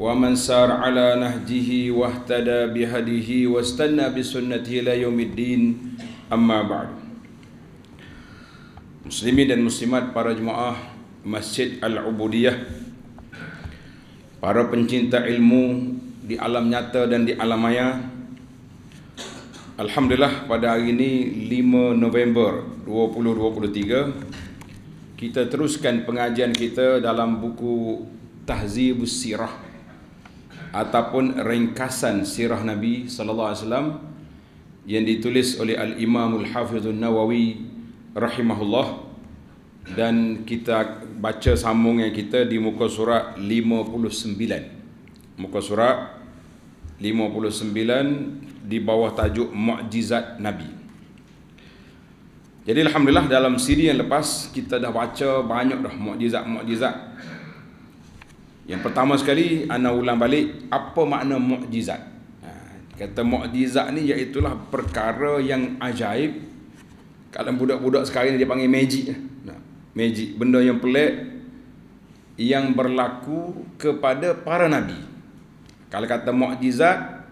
ومن سار على نهجه واهتدى بهديه واستنى بسنته الى يوم الدين اما بعد Muslimin dan muslimat para jemaah Masjid Al-Ubudiyah Para pencinta ilmu di alam nyata dan di alam maya Alhamdulillah pada hari ini 5 November 2023 Kita teruskan pengajian kita dalam buku Tahzibus Sirah ataupun ringkasan sirah Nabi sallallahu alaihi wasallam yang ditulis oleh Al Imam Al Hafiz Nawawi rahimahullah dan kita baca sambungnya kita di muka surat 59 muka surat 59 di bawah tajuk mukjizat Nabi jadi alhamdulillah dalam siri yang lepas kita dah baca banyak dah mukjizat-mukjizat yang pertama sekali Ana ulang balik Apa makna mu'jizat ha, Kata mu'jizat ni Iaitulah perkara yang ajaib Kalau budak-budak sekarang Dia panggil magic Magic Benda yang pelik Yang berlaku Kepada para nabi Kalau kata mu'jizat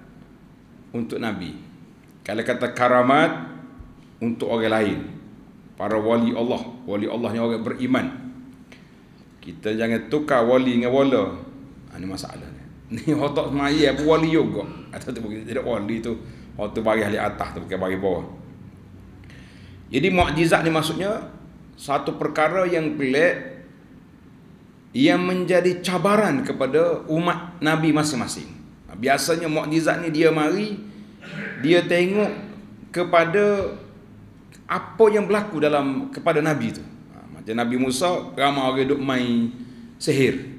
Untuk nabi Kalau kata karamat Untuk orang lain Para wali Allah Wali Allah yang orang beriman kita jangan tukar wali dengan wala. Ha, ah, ini masalah ni. Ni otak semai apa wali juga. Atau tu kita jadi wali tu. Orang bagi ahli atas tu bukan bagi bawah. Jadi mukjizat ni maksudnya satu perkara yang pelik yang menjadi cabaran kepada umat Nabi masing-masing. Biasanya mukjizat ni dia mari dia tengok kepada apa yang berlaku dalam kepada Nabi tu. Macam Nabi Musa ramai orang duk main sehir,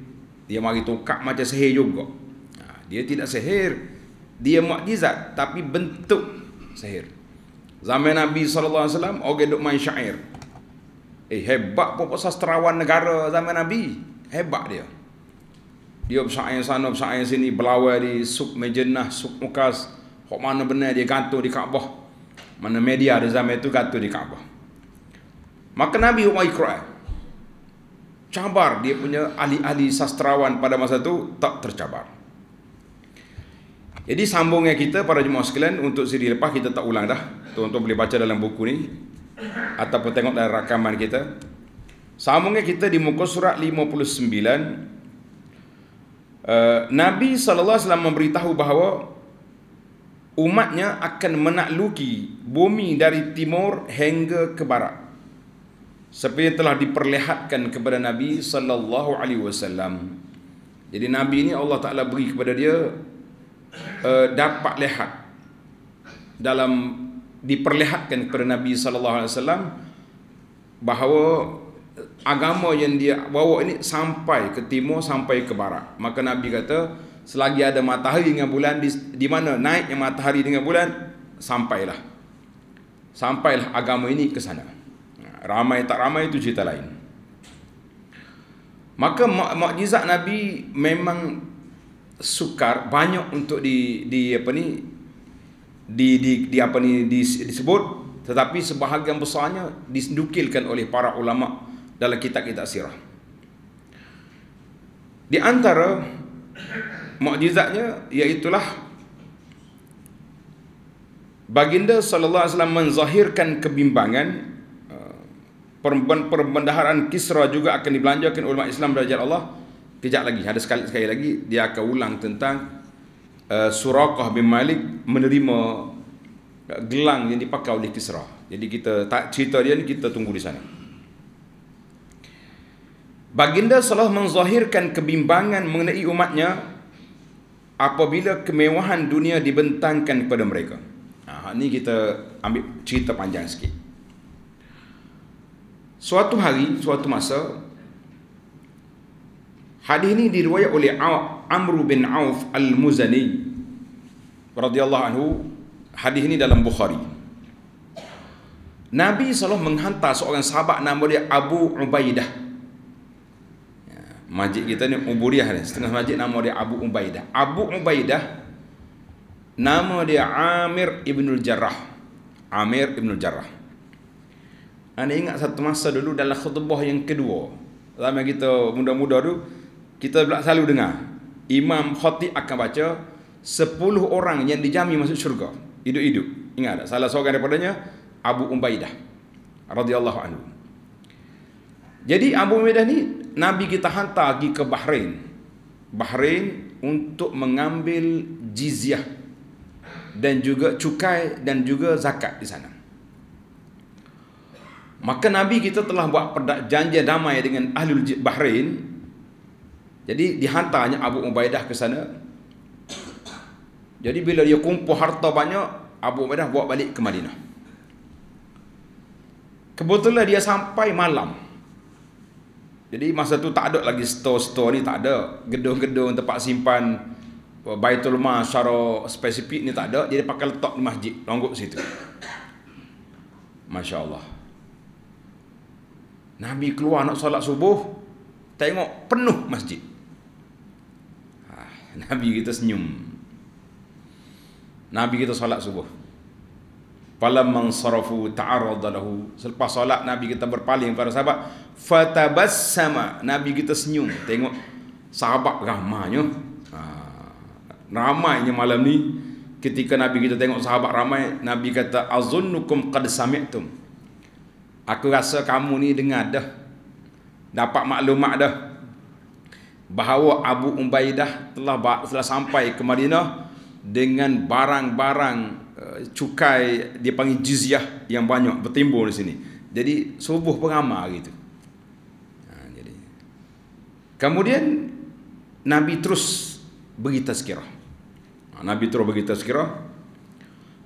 Dia mari tokak macam sehir juga. Ha, dia tidak sehir, Dia mukjizat tapi bentuk sehir. Zaman Nabi saw. alaihi orang duk main syair. Eh hebat pun sastrawan negara zaman Nabi. Hebat dia. Dia bersyair sana, bersyair sini, belawai di suk mejenah, suk mukas. Hok mana benar dia gantung di Kaabah. Mana media di zaman itu gantung di Kaabah. Maka Nabi Umar Quran Cabar dia punya ahli-ahli sastrawan pada masa itu tak tercabar Jadi sambungnya kita pada jemaah sekalian untuk siri lepas kita tak ulang dah Tuan-tuan boleh baca dalam buku ni Ataupun tengok dalam rakaman kita Sambungnya kita di muka surat 59 uh, eh, Nabi SAW memberitahu bahawa Umatnya akan menakluki bumi dari timur hingga ke barat seperti yang telah diperlihatkan kepada Nabi sallallahu alaihi wasallam. Jadi Nabi ini Allah Taala beri kepada dia uh, dapat lihat dalam diperlihatkan kepada Nabi sallallahu alaihi wasallam bahawa agama yang dia bawa ini sampai ke timur sampai ke barat. Maka Nabi kata selagi ada matahari dengan bulan di, di mana naiknya matahari dengan bulan sampailah. Sampailah agama ini ke sana. Ramai tak ramai itu cerita lain. Maka mukjizat Nabi memang sukar banyak untuk di di apa ni di di, di apa ni disebut tetapi sebahagian besarnya disendukilkan oleh para ulama dalam kitab-kitab sirah. Di antara mukjizatnya iaitulah Baginda sallallahu alaihi wasallam menzahirkan kebimbangan perbendaharaan Kisra juga akan dibelanjakan ulama Islam belajar Allah kejap lagi ada sekali sekali lagi dia akan ulang tentang uh, Suraqah bin Malik menerima eh, gelang yang dipakai oleh Kisra jadi kita tak cerita dia ni kita tunggu di sana Baginda selalu menzahirkan kebimbangan mengenai umatnya apabila kemewahan dunia dibentangkan kepada mereka. Ha, ini kita ambil cerita panjang sikit. Suatu hari, suatu masa Hadis ini diriwayat oleh Amr bin Auf Al-Muzani radhiyallahu anhu. Hadis ini dalam Bukhari. Nabi SAW menghantar seorang sahabat nama dia Abu Ubaidah. Ya, masjid kita ni Uburiyah ni. Setengah masjid nama dia Abu Ubaidah. Abu Ubaidah nama dia Amir Ibnul Jarrah. Amir Ibnul Jarrah. Ana ingat satu masa dulu dalam khutbah yang kedua. Zaman kita muda-muda tu kita pula selalu dengar imam khatib akan baca sepuluh orang yang dijamin masuk syurga hidup-hidup. Ingat tak? Salah seorang daripadanya Abu Umbaidah radhiyallahu anhu. Jadi Abu Umbaidah ni Nabi kita hantar pergi ke Bahrain. Bahrain untuk mengambil jizyah dan juga cukai dan juga zakat di sana. Maka Nabi kita telah buat janji damai dengan Ahlul Bahrain. Jadi dihantarnya Abu Ubaidah ke sana. Jadi bila dia kumpul harta banyak, Abu Ubaidah buat balik ke Madinah. Kebetulan dia sampai malam. Jadi masa tu tak ada lagi store-store ni tak ada. Gedung-gedung tempat simpan Baitul Mah secara spesifik ni tak ada. Dia pakai letak di masjid, longgok situ. Masya-Allah. Nabi keluar nak solat subuh Tengok penuh masjid ah, Nabi kita senyum Nabi kita solat subuh Falamman sarafu ta'aradalahu Selepas solat Nabi kita berpaling kepada sahabat sama. Nabi kita senyum Tengok sahabat ramanya ah, Ramainya malam ni Ketika Nabi kita tengok sahabat ramai Nabi kata Azunnukum qad sami'tum Aku rasa kamu ni dengar dah. Dapat maklumat dah. Bahawa Abu Ubaidah telah telah sampai ke Madinah dengan barang-barang eh, cukai dia panggil jizyah yang banyak bertimbul di sini. Jadi subuh pengamal hari itu. Ha, Kemudian Nabi terus beri tazkirah. Ha, Nabi terus beri tazkirah.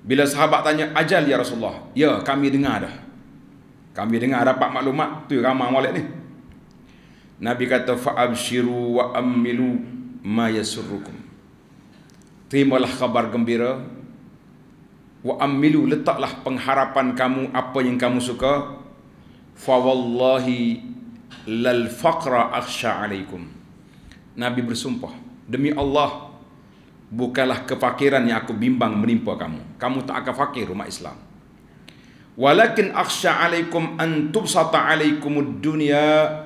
Bila sahabat tanya, ajal ya Rasulullah. Ya, kami dengar dah. Kami dengar dapat maklumat tu ramai walid ni. Nabi kata fa'abshiru wa ammilu ma yasurrukum. Terimalah khabar gembira. Wa ammilu letaklah pengharapan kamu apa yang kamu suka. Fa wallahi lal faqra akhsha alaikum. Nabi bersumpah, demi Allah bukalah kefakiran yang aku bimbang menimpa kamu. Kamu tak akan fakir umat Islam. Walakin akhsha alaikum an tubsata alaikumud dunya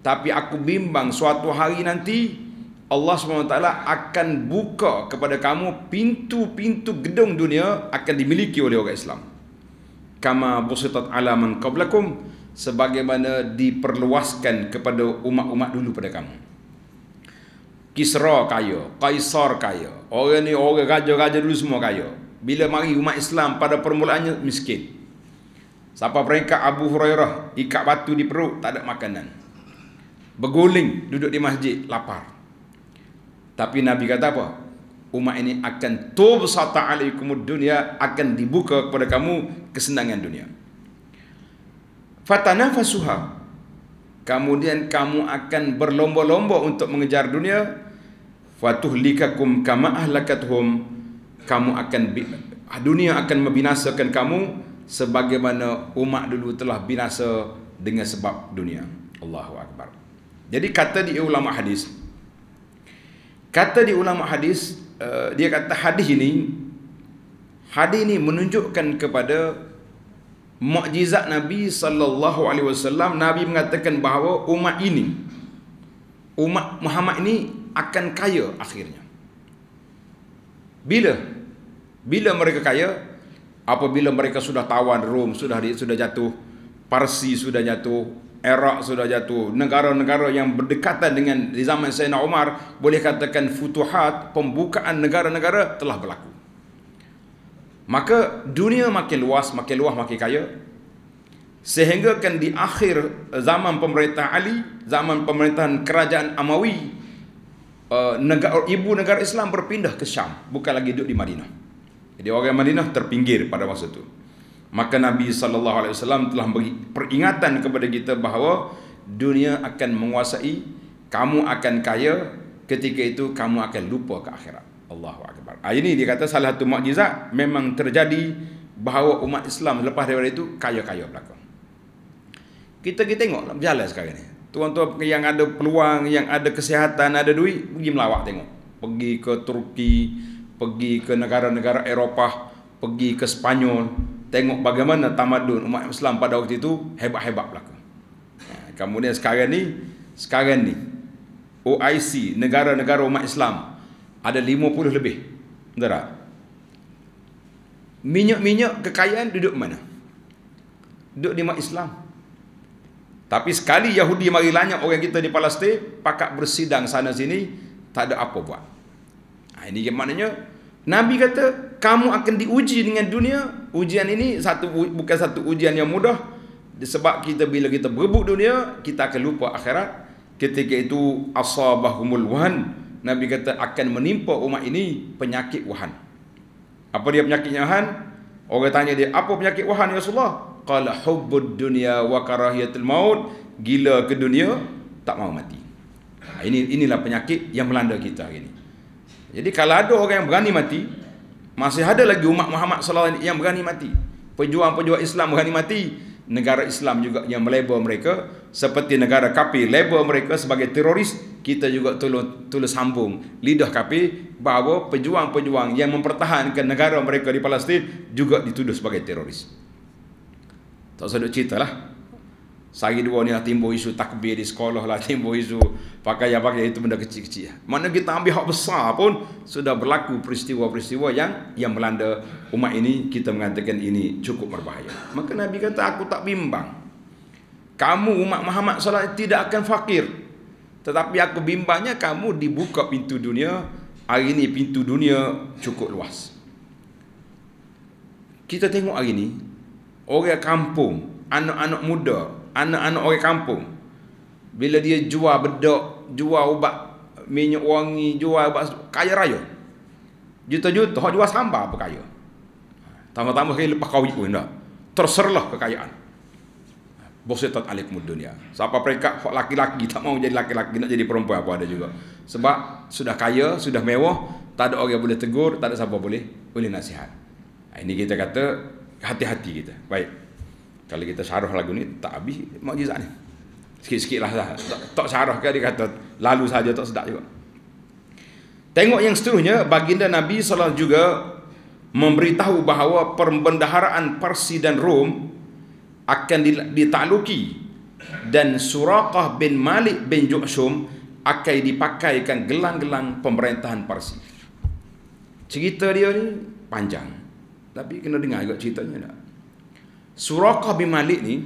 tapi aku bimbang suatu hari nanti Allah SWT akan buka kepada kamu pintu-pintu gedung dunia akan dimiliki oleh orang Islam. Kama busitat ala man qablakum sebagaimana diperluaskan kepada umat-umat dulu pada kamu. Kisra kaya, Kaisar kaya. Orang ni orang raja-raja dulu semua kaya. Bila mari umat Islam pada permulaannya miskin. Sampai peringkat Abu Hurairah ikat batu di perut tak ada makanan. Berguling duduk di masjid lapar. Tapi Nabi kata apa? Umat ini akan tubsata alaikumud dunia akan dibuka kepada kamu kesenangan dunia. Fatanafasuha. Kemudian kamu akan berlomba-lomba untuk mengejar dunia. kum kamaah kama ahlakathum. Kamu akan dunia akan membinasakan kamu sebagaimana umat dulu telah binasa dengan sebab dunia. Allahu akbar. Jadi kata di ulama hadis kata di ulama hadis eh, dia kata hadis ini hadis ini menunjukkan kepada mukjizat Nabi sallallahu alaihi wasallam Nabi mengatakan bahawa umat ini umat Muhammad ini akan kaya akhirnya. Bila bila mereka kaya apabila mereka sudah tawan Rom sudah sudah jatuh Parsi sudah jatuh Iraq sudah jatuh negara-negara yang berdekatan dengan di zaman Sayyidina Umar boleh katakan futuhat pembukaan negara-negara telah berlaku maka dunia makin luas makin luas makin kaya sehingga kan di akhir zaman pemerintah Ali zaman pemerintahan kerajaan Amawi eh, negara, ibu negara Islam berpindah ke Syam Bukan lagi duduk di Madinah jadi orang Madinah terpinggir pada masa itu. Maka Nabi sallallahu alaihi wasallam telah beri peringatan kepada kita bahawa dunia akan menguasai, kamu akan kaya, ketika itu kamu akan lupa ke akhirat. Allahu akbar. Ah ini dia kata salah satu mukjizat memang terjadi bahawa umat Islam lepas daripada itu kaya-kaya berlaku. Kita kita tengok lah, jalan sekarang ni. Tuan-tuan yang ada peluang, yang ada kesihatan, ada duit, pergi melawat tengok. Pergi ke Turki, pergi ke negara-negara Eropah, pergi ke Spanyol, tengok bagaimana tamadun umat Islam pada waktu itu hebat-hebat belaka. Ha, kemudian sekarang ni, sekarang ni OIC, negara-negara umat Islam ada 50 lebih. Betul tak? Minyak-minyak kekayaan duduk mana? Duduk di umat Islam. Tapi sekali Yahudi mari lanyap orang kita di Palestin, pakat bersidang sana sini, tak ada apa buat. Ha, ini maknanya Nabi kata kamu akan diuji dengan dunia. Ujian ini satu bukan satu ujian yang mudah. Sebab kita bila kita berebut dunia, kita akan lupa akhirat. Ketika itu asabahumul wahan. Nabi kata akan menimpa umat ini penyakit wahan. Apa dia penyakitnya wahan? Orang tanya dia, apa penyakit wahan ya Rasulullah? Qala hubbud dunya wa karahiyatul maut. Gila ke dunia, tak mau mati. Ha, ini inilah penyakit yang melanda kita hari ini. Jadi kalau ada orang yang berani mati, masih ada lagi umat Muhammad sallallahu alaihi yang berani mati. Pejuang-pejuang Islam berani mati, negara Islam juga yang melabel mereka seperti negara kafir, label mereka sebagai teroris, kita juga tolong tulis sambung lidah kafir bahawa pejuang-pejuang yang mempertahankan negara mereka di Palestin juga dituduh sebagai teroris. Tak usah nak ceritalah. Sehari dua ni lah timbul isu takbir di sekolah lah Timbul isu pakaian-pakaian itu benda kecil-kecil Mana kita ambil hak besar pun Sudah berlaku peristiwa-peristiwa yang Yang melanda umat ini Kita mengatakan ini cukup berbahaya Maka Nabi kata aku tak bimbang Kamu umat Muhammad salat tidak akan fakir Tetapi aku bimbangnya kamu dibuka pintu dunia Hari ini pintu dunia cukup luas Kita tengok hari ini Orang kampung Anak-anak muda anak-anak orang kampung bila dia jual bedak jual ubat minyak wangi jual ubat kaya raya juta-juta hak jual sambal apa kaya tambah-tambah kaya lepas kawin pun tak terserlah kekayaan bosetat mudun ya. siapa peringkat laki-laki tak mau jadi laki-laki nak jadi perempuan apa ada juga sebab sudah kaya sudah mewah tak ada orang yang boleh tegur tak ada siapa boleh boleh nasihat ha, ini kita kata hati-hati kita baik kalau kita syarah lagu ni tak habis mukjizat ni sikit-sikit lah, Tak, tak syarah ke dia kata lalu saja tak sedap juga tengok yang seterusnya baginda Nabi SAW juga memberitahu bahawa perbendaharaan Parsi dan Rom akan ditakluki dan Suraqah bin Malik bin Juksum akan dipakaikan gelang-gelang pemerintahan Parsi cerita dia ni panjang tapi kena dengar juga ceritanya tak Surakah bin Malik ni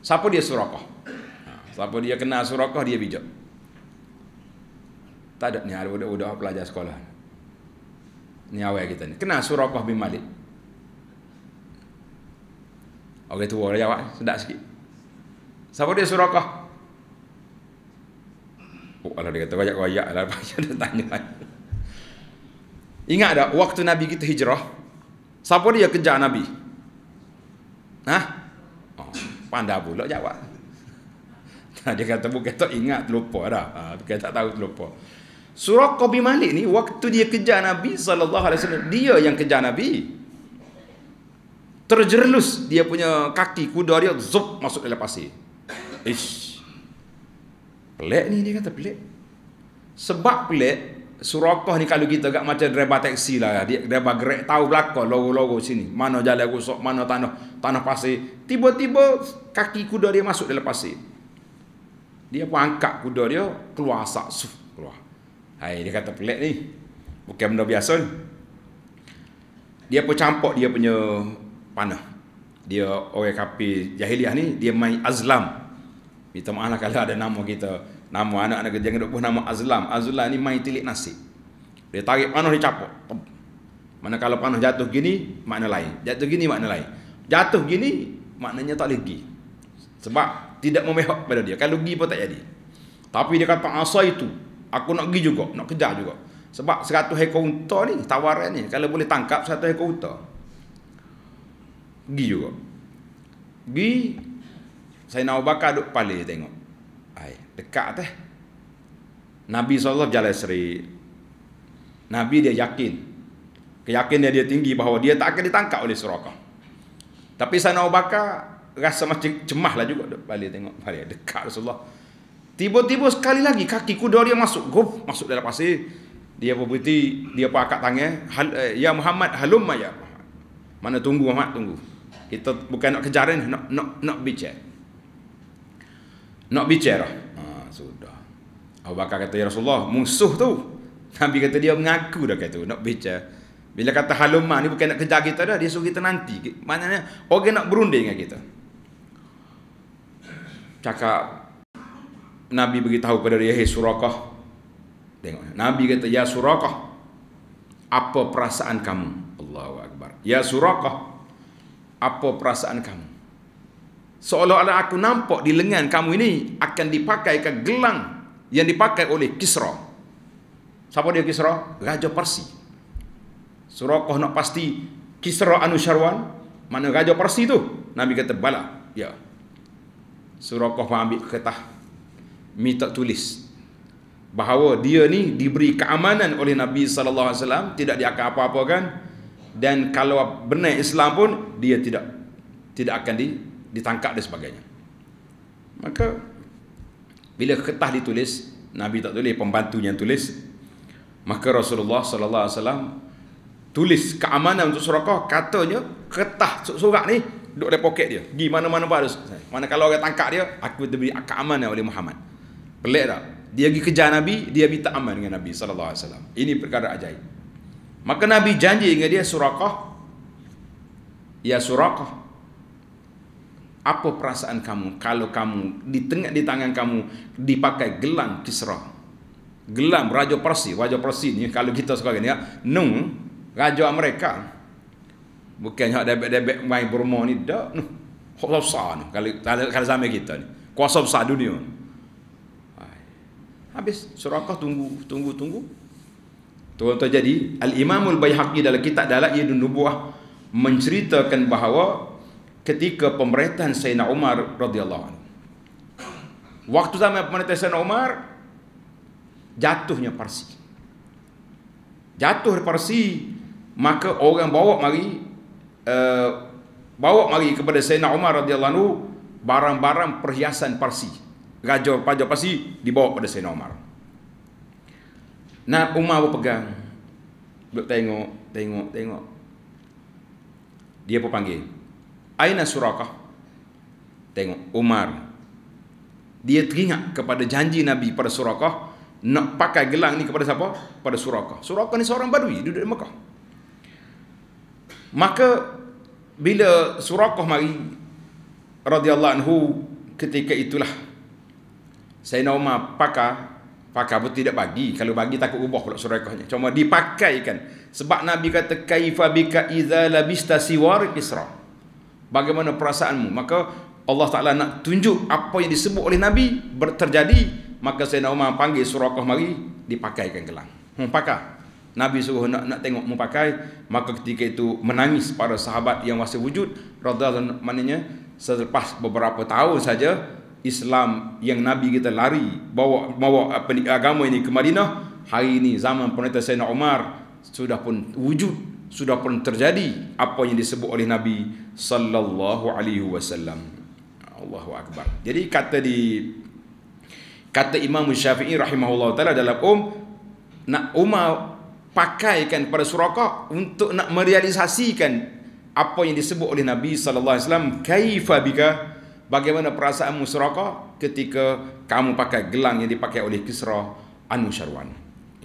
siapa dia Surakah? Siapa dia kena Surakah dia bijak. Tak ada ni ada budak-budak pelajar sekolah. Ni awal kita ni. Kenal Surakah bin Malik. Orang tua dia jawab sedap sikit. Siapa dia Surakah? Oh, Allah dia kata rayak-rayak lah. Baca dia tanya. Ingat tak waktu Nabi kita hijrah? Siapa dia kejar Nabi. Nah, Oh, pandai pula jawab. dia kata bukan tak ingat terlupa dah. Ha, bukan tak tahu terlupa. Surah Qabi Malik ni waktu dia kejar Nabi sallallahu alaihi wasallam dia yang kejar Nabi. Terjerlus dia punya kaki kuda dia zup masuk dalam pasir. Ish. Pelik ni dia kata pelik. Sebab pelik Surakah ni kalau kita agak macam dreba teksi lah. Dia dreba gerak tahu belakang logo-logo sini. Mana jalan rusak, mana tanah tanah pasir. Tiba-tiba kaki kuda dia masuk dalam pasir. Dia pun angkat kuda dia, keluar asak. Suf, keluar. Hai, dia kata pelik ni. Bukan benda biasa ni. Dia pun campak dia punya panah. Dia orang kapi jahiliah ni, dia main azlam. Minta maaf lah kalau ada nama kita. Nama anak-anak kerja dok dokoh nama Azlam. Azlam ni main tilik nasi. Dia tarik panah dia capok. Mana kalau panah jatuh gini, makna lain. Jatuh gini, makna lain. Jatuh gini, maknanya tak lagi. Sebab tidak memehok pada dia. Kalau pergi pun tak jadi. Tapi dia kata asa itu, aku nak pergi juga, nak kejar juga. Sebab 100 ekor unta ni, tawaran ni, kalau boleh tangkap 100 ekor unta. Pergi juga. Pergi, saya nak bakar duk kepala tengok ai dekat teh nabi saw alaihi wasallam nabi dia yakin keyakinan dia tinggi bahawa dia tak akan ditangkap oleh surakah tapi sana Abu rasa macam lah juga balik tengok balik dekat Rasulullah tiba-tiba sekali lagi kaki kuda dia masuk gof masuk dalam pasir dia berhenti dia pun angkat tangan eh, ya Muhammad halum ya mana tunggu Muhammad tunggu kita bukan nak kejaran nak nak nak bicara nak bicara ha, sudah Abu Bakar kata ya Rasulullah musuh tu Nabi kata dia mengaku dah kata nak bicara bila kata halumah ni bukan nak kejar kita dah dia suruh kita nanti maknanya orang nak berunding dengan kita cakap Nabi beritahu kepada dia hey surakah tengok Nabi kata ya surakah apa perasaan kamu Allahu Akbar ya surakah apa perasaan kamu seolah-olah aku nampak di lengan kamu ini akan dipakai ke gelang yang dipakai oleh Kisra. Siapa dia Kisra? Raja Persi. Surah kau nak pasti Kisra Anu Syarwan, mana Raja Persi tu? Nabi kata bala. Ya. Surah Qoh ambil kertas minta tulis bahawa dia ni diberi keamanan oleh Nabi saw tidak dia akan apa kan? dan kalau benar Islam pun dia tidak tidak akan di ditangkap dan sebagainya. Maka bila kertas ditulis, Nabi tak tulis, pembantunya yang tulis. Maka Rasulullah sallallahu alaihi wasallam tulis keamanan untuk surakah katanya kertas surat ni duduk dalam poket dia. Di mana-mana pun harus. Mana kalau orang tangkap dia, aku diberi keamanan oleh Muhammad. Pelik tak? Dia pergi kejar Nabi, dia minta aman dengan Nabi sallallahu alaihi wasallam. Ini perkara ajaib. Maka Nabi janji dengan dia surakah Ya surakah apa perasaan kamu kalau kamu di tengah di tangan kamu dipakai gelang Kisra? Gelang Raja Persia, Raja Persia ni kalau kita sekarang ni ya, nu raja Amerika. Bukan hak debek-debek main Burma ni dak nu. Kuasa besar ni kalau kalau zaman kita ni. Kuasa besar dunia. Habis serakah tunggu tunggu tunggu. Tuan-tuan jadi Al-Imamul Bayhaqi dalam kitab Dalail Nubuah menceritakan bahawa ketika pemerintahan Sayyidina Umar radhiyallahu anhu. Waktu zaman pemerintahan Sayyidina Umar jatuhnya Parsi. Jatuh Parsi, maka orang bawa mari uh, bawa mari kepada Sayyidina Umar radhiyallahu anhu barang-barang perhiasan Parsi. Raja Pajar Parsi dibawa kepada Sayyidina Umar. Nah, Umar pegang, Duduk tengok, tengok, tengok. Dia pun panggil. Aina Surakah? Tengok Umar. Dia teringat kepada janji Nabi pada Surakah nak pakai gelang ni kepada siapa? Pada Surakah. Surakah ni seorang badui duduk di Mekah. Maka bila Surakah mari radhiyallahu anhu ketika itulah Sayyidina Umar pakai pakai pun tidak bagi kalau bagi takut ubah pula surakahnya cuma dipakaikan sebab Nabi kata kaifa bika iza labista siwar kisra bagaimana perasaanmu maka Allah Ta'ala nak tunjuk apa yang disebut oleh Nabi terjadi maka Sayyidina Umar panggil surah mari dipakaikan gelang hmm, pakai Nabi suruh nak, nak tengok mu pakai maka ketika itu menangis para sahabat yang masih wujud radhiyallahu dan maknanya selepas beberapa tahun saja Islam yang Nabi kita lari bawa bawa apa, agama ini ke Madinah hari ini zaman pendeta Sayyidina Umar sudah pun wujud sudah pun terjadi apa yang disebut oleh Nabi sallallahu alaihi wasallam. Allahu akbar. Jadi kata di kata Imam Syafi'i rahimahullahu taala dalam um nak Umar pakaikan pada suraka untuk nak merealisasikan apa yang disebut oleh Nabi sallallahu alaihi wasallam kaifa bika bagaimana perasaanmu suraka ketika kamu pakai gelang yang dipakai oleh Kisra Anusharwan.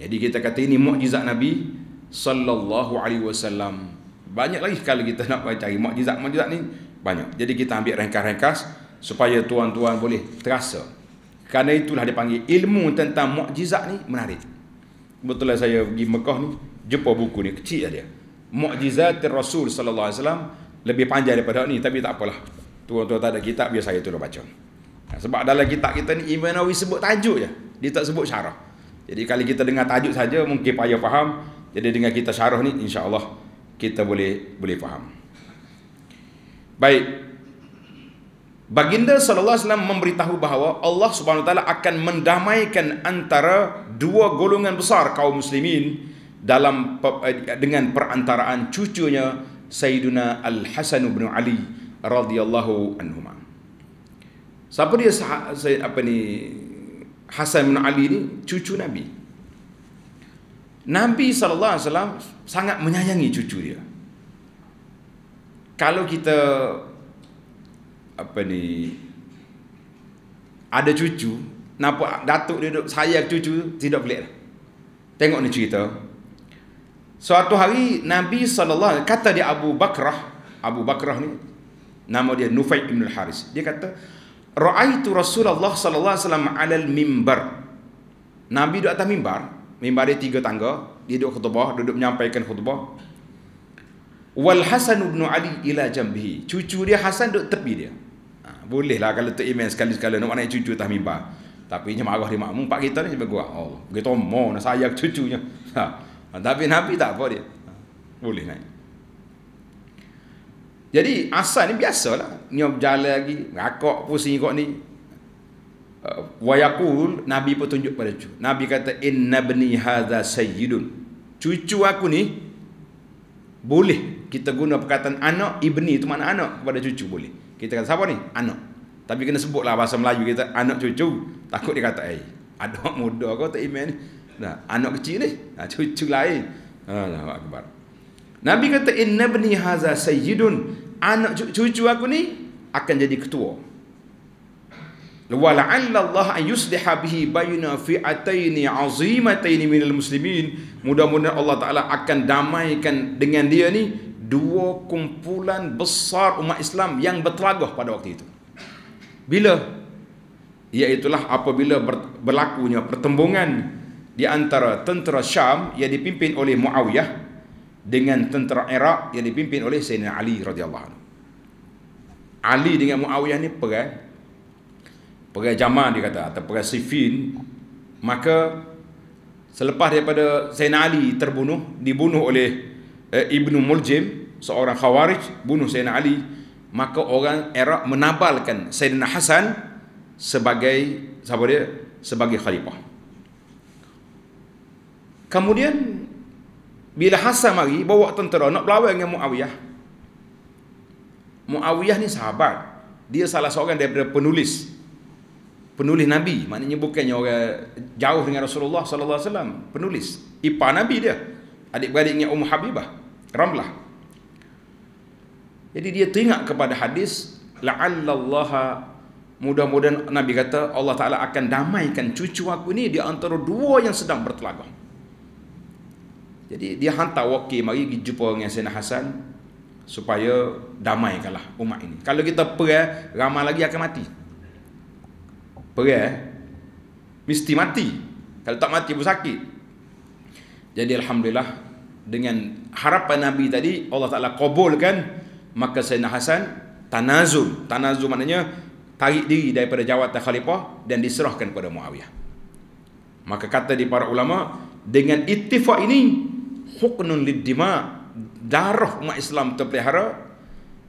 Jadi kita kata ini mukjizat Nabi sallallahu alaihi wasallam. Banyak lagi kalau kita nak cari mukjizat-mukjizat ni banyak. Jadi kita ambil ringkas-ringkas supaya tuan-tuan boleh terasa. Karena itulah dipanggil ilmu tentang mukjizat ni menarik. Betul lah saya pergi Mekah ni jumpa buku ni kecil lah dia. Mukjizat Rasul sallallahu alaihi wasallam lebih panjang daripada ni tapi tak apalah. Tuan-tuan tak ada kitab biar saya tolong baca. Sebab dalam kitab kita ni Imam sebut tajuk je. Dia tak sebut syarah. Jadi kalau kita dengar tajuk saja mungkin payah faham. Jadi dengan kita syarah ni insya-Allah kita boleh boleh faham. Baik. Baginda sallallahu alaihi wasallam memberitahu bahawa Allah Subhanahu wa taala akan mendamaikan antara dua golongan besar kaum muslimin dalam eh, dengan perantaraan cucunya Sayyiduna Al Hasan bin Ali radhiyallahu anhuma. Siapa dia apa ni Hasan bin Ali ni cucu Nabi. Nabi SAW sangat menyayangi cucu dia. Kalau kita apa ni ada cucu, nampak datuk dia duduk sayang cucu tidak pelik. Lah. Tengok ni cerita. Suatu hari Nabi SAW kata dia Abu Bakrah, Abu Bakrah ni nama dia Nufay bin Al-Haris. Dia kata, "Ra'aitu Rasulullah sallallahu alaihi wasallam 'alal mimbar." Nabi duduk atas mimbar, Mimbar dia tiga tangga, dia duduk khutbah, duduk menyampaikan khutbah. Wal Hasan bin Ali ila jambihi. Cucu dia Hasan duduk tepi dia. Ha, boleh lah kalau tak iman sekali-sekala nak naik cucu tak mimbar. Tapi dia marah dia makmum pak kita ni sebab gua. Oh, kita mau nak sayang cucunya. Ha, ha. Tapi Nabi tak apa dia. Ha, boleh naik. Jadi asal ni biasalah. Ni berjalan lagi, rakak pusing kok ni. Uh, wa yaqul nabi petunjuk pada cucu nabi kata inna bani hadza sayyidun cucu aku ni boleh kita guna perkataan anak ibni itu makna anak kepada cucu boleh kita kata siapa ni anak tapi kena sebutlah bahasa Melayu kita anak cucu takut dia kata eh ada muda kau tak iman ni nah anak kecil ni nah, cucu lain Allah akbar Nabi kata inna bani hadza sayyidun anak cucu aku ni akan jadi ketua Wala'alla Allah an yusliha bihi bayna fi'ataini azimataini minal muslimin. Mudah-mudahan Allah Ta'ala akan damaikan dengan dia ni dua kumpulan besar umat Islam yang bertelaguh pada waktu itu. Bila? Iaitulah apabila berlakunya pertembungan di antara tentera Syam yang dipimpin oleh Muawiyah dengan tentera Iraq yang dipimpin oleh Sayyidina Ali radhiyallahu anhu. Ali dengan Muawiyah ni Pegang perai jamaah dia kata atau perai sifin maka selepas daripada Zainal Ali terbunuh dibunuh oleh eh, Ibnu Muljim seorang khawarij bunuh Zainal Ali maka orang Arab menabalkan Sayyidina Hasan sebagai siapa dia sebagai khalifah kemudian bila Hasan mari bawa tentera nak berlawan dengan Muawiyah Muawiyah ni sahabat dia salah seorang daripada penulis penulis nabi maknanya bukannya orang jauh dengan Rasulullah sallallahu alaihi wasallam penulis ipar nabi dia adik-beradiknya Ummu Habibah Ramlah jadi dia teringat kepada hadis la'allallaha mudah-mudahan nabi kata Allah taala akan damaikan cucu aku ni di antara dua yang sedang bertelagah jadi dia hantar wakil mari pergi jumpa dengan Sayyidina Hasan supaya damaikanlah umat ini. Kalau kita perang ramai lagi akan mati perih eh? mesti mati kalau tak mati pun sakit jadi alhamdulillah dengan harapan nabi tadi Allah Taala kabulkan maka Sayyidina Hasan tanazul tanazul maknanya tarik diri daripada jawatan khalifah dan diserahkan kepada Muawiyah maka kata di para ulama dengan ittifaq ini huknun lidima darah umat Islam terpelihara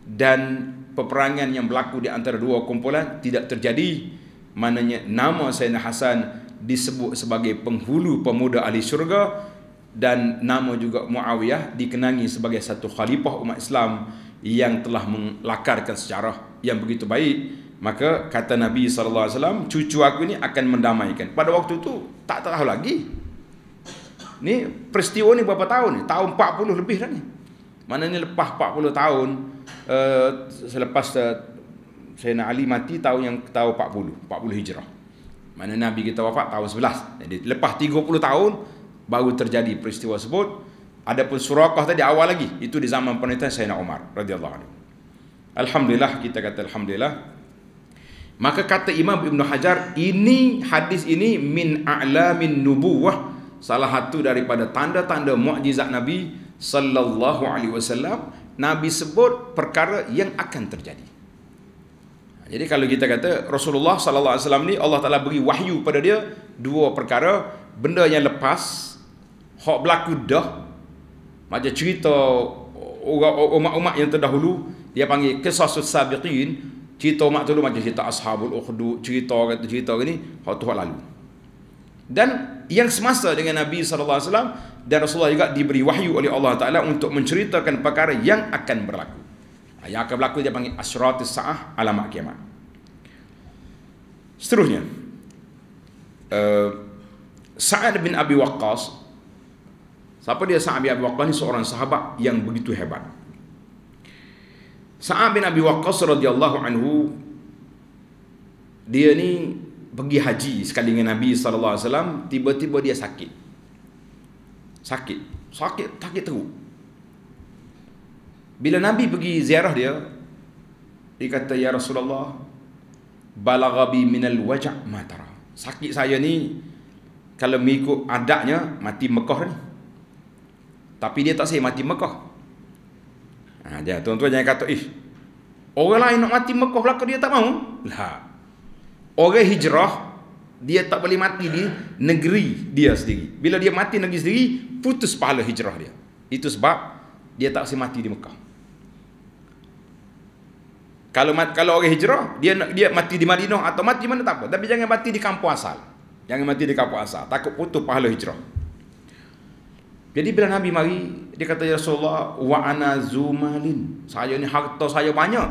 dan peperangan yang berlaku di antara dua kumpulan tidak terjadi Mananya nama Sayyidina Hasan disebut sebagai penghulu pemuda ahli syurga dan nama juga Muawiyah dikenangi sebagai satu khalifah umat Islam yang telah melakarkan sejarah yang begitu baik maka kata Nabi SAW cucu aku ini akan mendamaikan pada waktu itu tak tahu lagi ni peristiwa ni berapa tahun ni tahun 40 lebih dah ni mana ni lepas 40 tahun uh, selepas uh, Sayyidina Ali mati tahun yang tahun 40, 40 Hijrah. Mana Nabi kita wafat tahun 11. Jadi lepas 30 tahun baru terjadi peristiwa tersebut. Adapun Suraqah tadi awal lagi. Itu di zaman pemerintahan Sayyidina Umar radhiyallahu anhu. Alhamdulillah kita kata alhamdulillah. Maka kata Imam Ibn Hajar ini hadis ini min min nubuwah salah satu daripada tanda-tanda mukjizat Nabi sallallahu alaihi wasallam Nabi sebut perkara yang akan terjadi. Jadi kalau kita kata Rasulullah sallallahu alaihi wasallam ni Allah Taala beri wahyu pada dia dua perkara, benda yang lepas hak berlaku dah macam cerita orang umat-umat yang terdahulu dia panggil kisah sabiqin cerita umat dulu macam cerita ashabul ukhdu cerita kata cerita ni hak tu lalu dan yang semasa dengan Nabi sallallahu alaihi wasallam dan Rasulullah juga diberi wahyu oleh Allah Taala untuk menceritakan perkara yang akan berlaku yang akan berlaku dia panggil asratus sa'ah alamat kiamat. Seterusnya. Uh, Sa'ad bin Abi Waqqas Siapa dia Sa'ad bin Abi Waqqas ni seorang sahabat yang begitu hebat. Sa'ad bin Abi Waqqas radhiyallahu anhu dia ni pergi haji sekali dengan Nabi saw tiba-tiba dia sakit. Sakit. Sakit sakit teruk. Bila Nabi pergi ziarah dia, dia kata, Ya Rasulullah, balagabi minal wajak matara. Sakit saya ni, kalau mengikut adatnya, mati Mekah ni. Tapi dia tak sayang mati Mekah. Ha, dia, tuan-tuan jangan kata, ih, orang lain nak mati Mekah lah, dia tak mahu. Lah. Orang hijrah, dia tak boleh mati di negeri dia sendiri. Bila dia mati negeri sendiri, putus pahala hijrah dia. Itu sebab dia tak sempat mati di Mekah. Kalau kalau orang hijrah, dia dia mati di Madinah atau mati mana tak apa. Tapi jangan mati di kampung asal. Jangan mati di kampung asal. Takut putus pahala hijrah. Jadi bila Nabi mari, dia kata ya Rasulullah, wa ana zumalin. Saya ni harta saya banyak.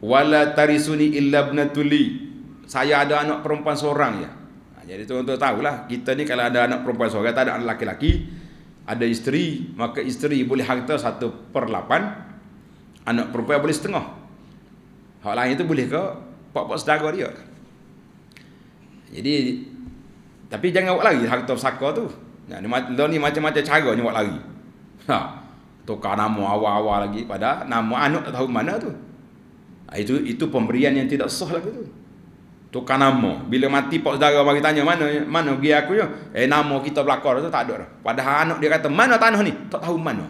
Wala tarisuni illa ibnatuli. Saya ada anak perempuan seorang ya. Ha, jadi tuan tahu lah kita ni kalau ada anak perempuan seorang, tak ada anak laki-laki, ada isteri, maka isteri boleh harta satu per lapan, anak perempuan boleh setengah. Hak lain tu boleh ke? Pak-pak sedara dia. Jadi tapi jangan awak lari harta pusaka tu. Nah, ni, ni macam-macam cara ni awak lari. Ha. Tukar nama awal-awal lagi pada nama anak tak tahu mana tu. Ha, itu itu pemberian yang tidak sah lagi tu. Tukar nama. Bila mati pak saudara bagi tanya mana mana pergi aku je. Eh nama kita belakang tu tak ada dah. Padahal anak dia kata mana tanah ni? Tak tahu mana.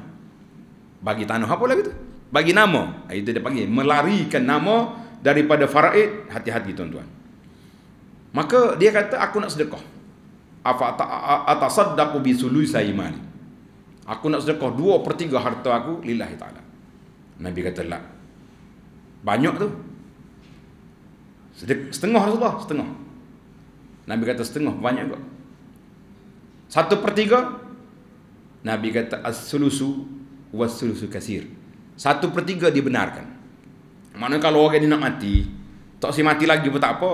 Bagi tanah apa lagi tu? bagi nama ah, itu dia panggil melarikan nama daripada faraid hati-hati tuan-tuan maka dia kata aku nak sedekah afa atasaddaqu bi sulusi mali aku nak sedekah 2/3 harta aku lillahi taala nabi kata lah banyak tu Sedek, setengah Rasulullah setengah nabi kata setengah banyak juga satu pertiga, Nabi kata as-sulusu was-sulusu kasir satu per tiga dibenarkan Maksudnya kalau orang ini nak mati Tak si mati lagi pun tak apa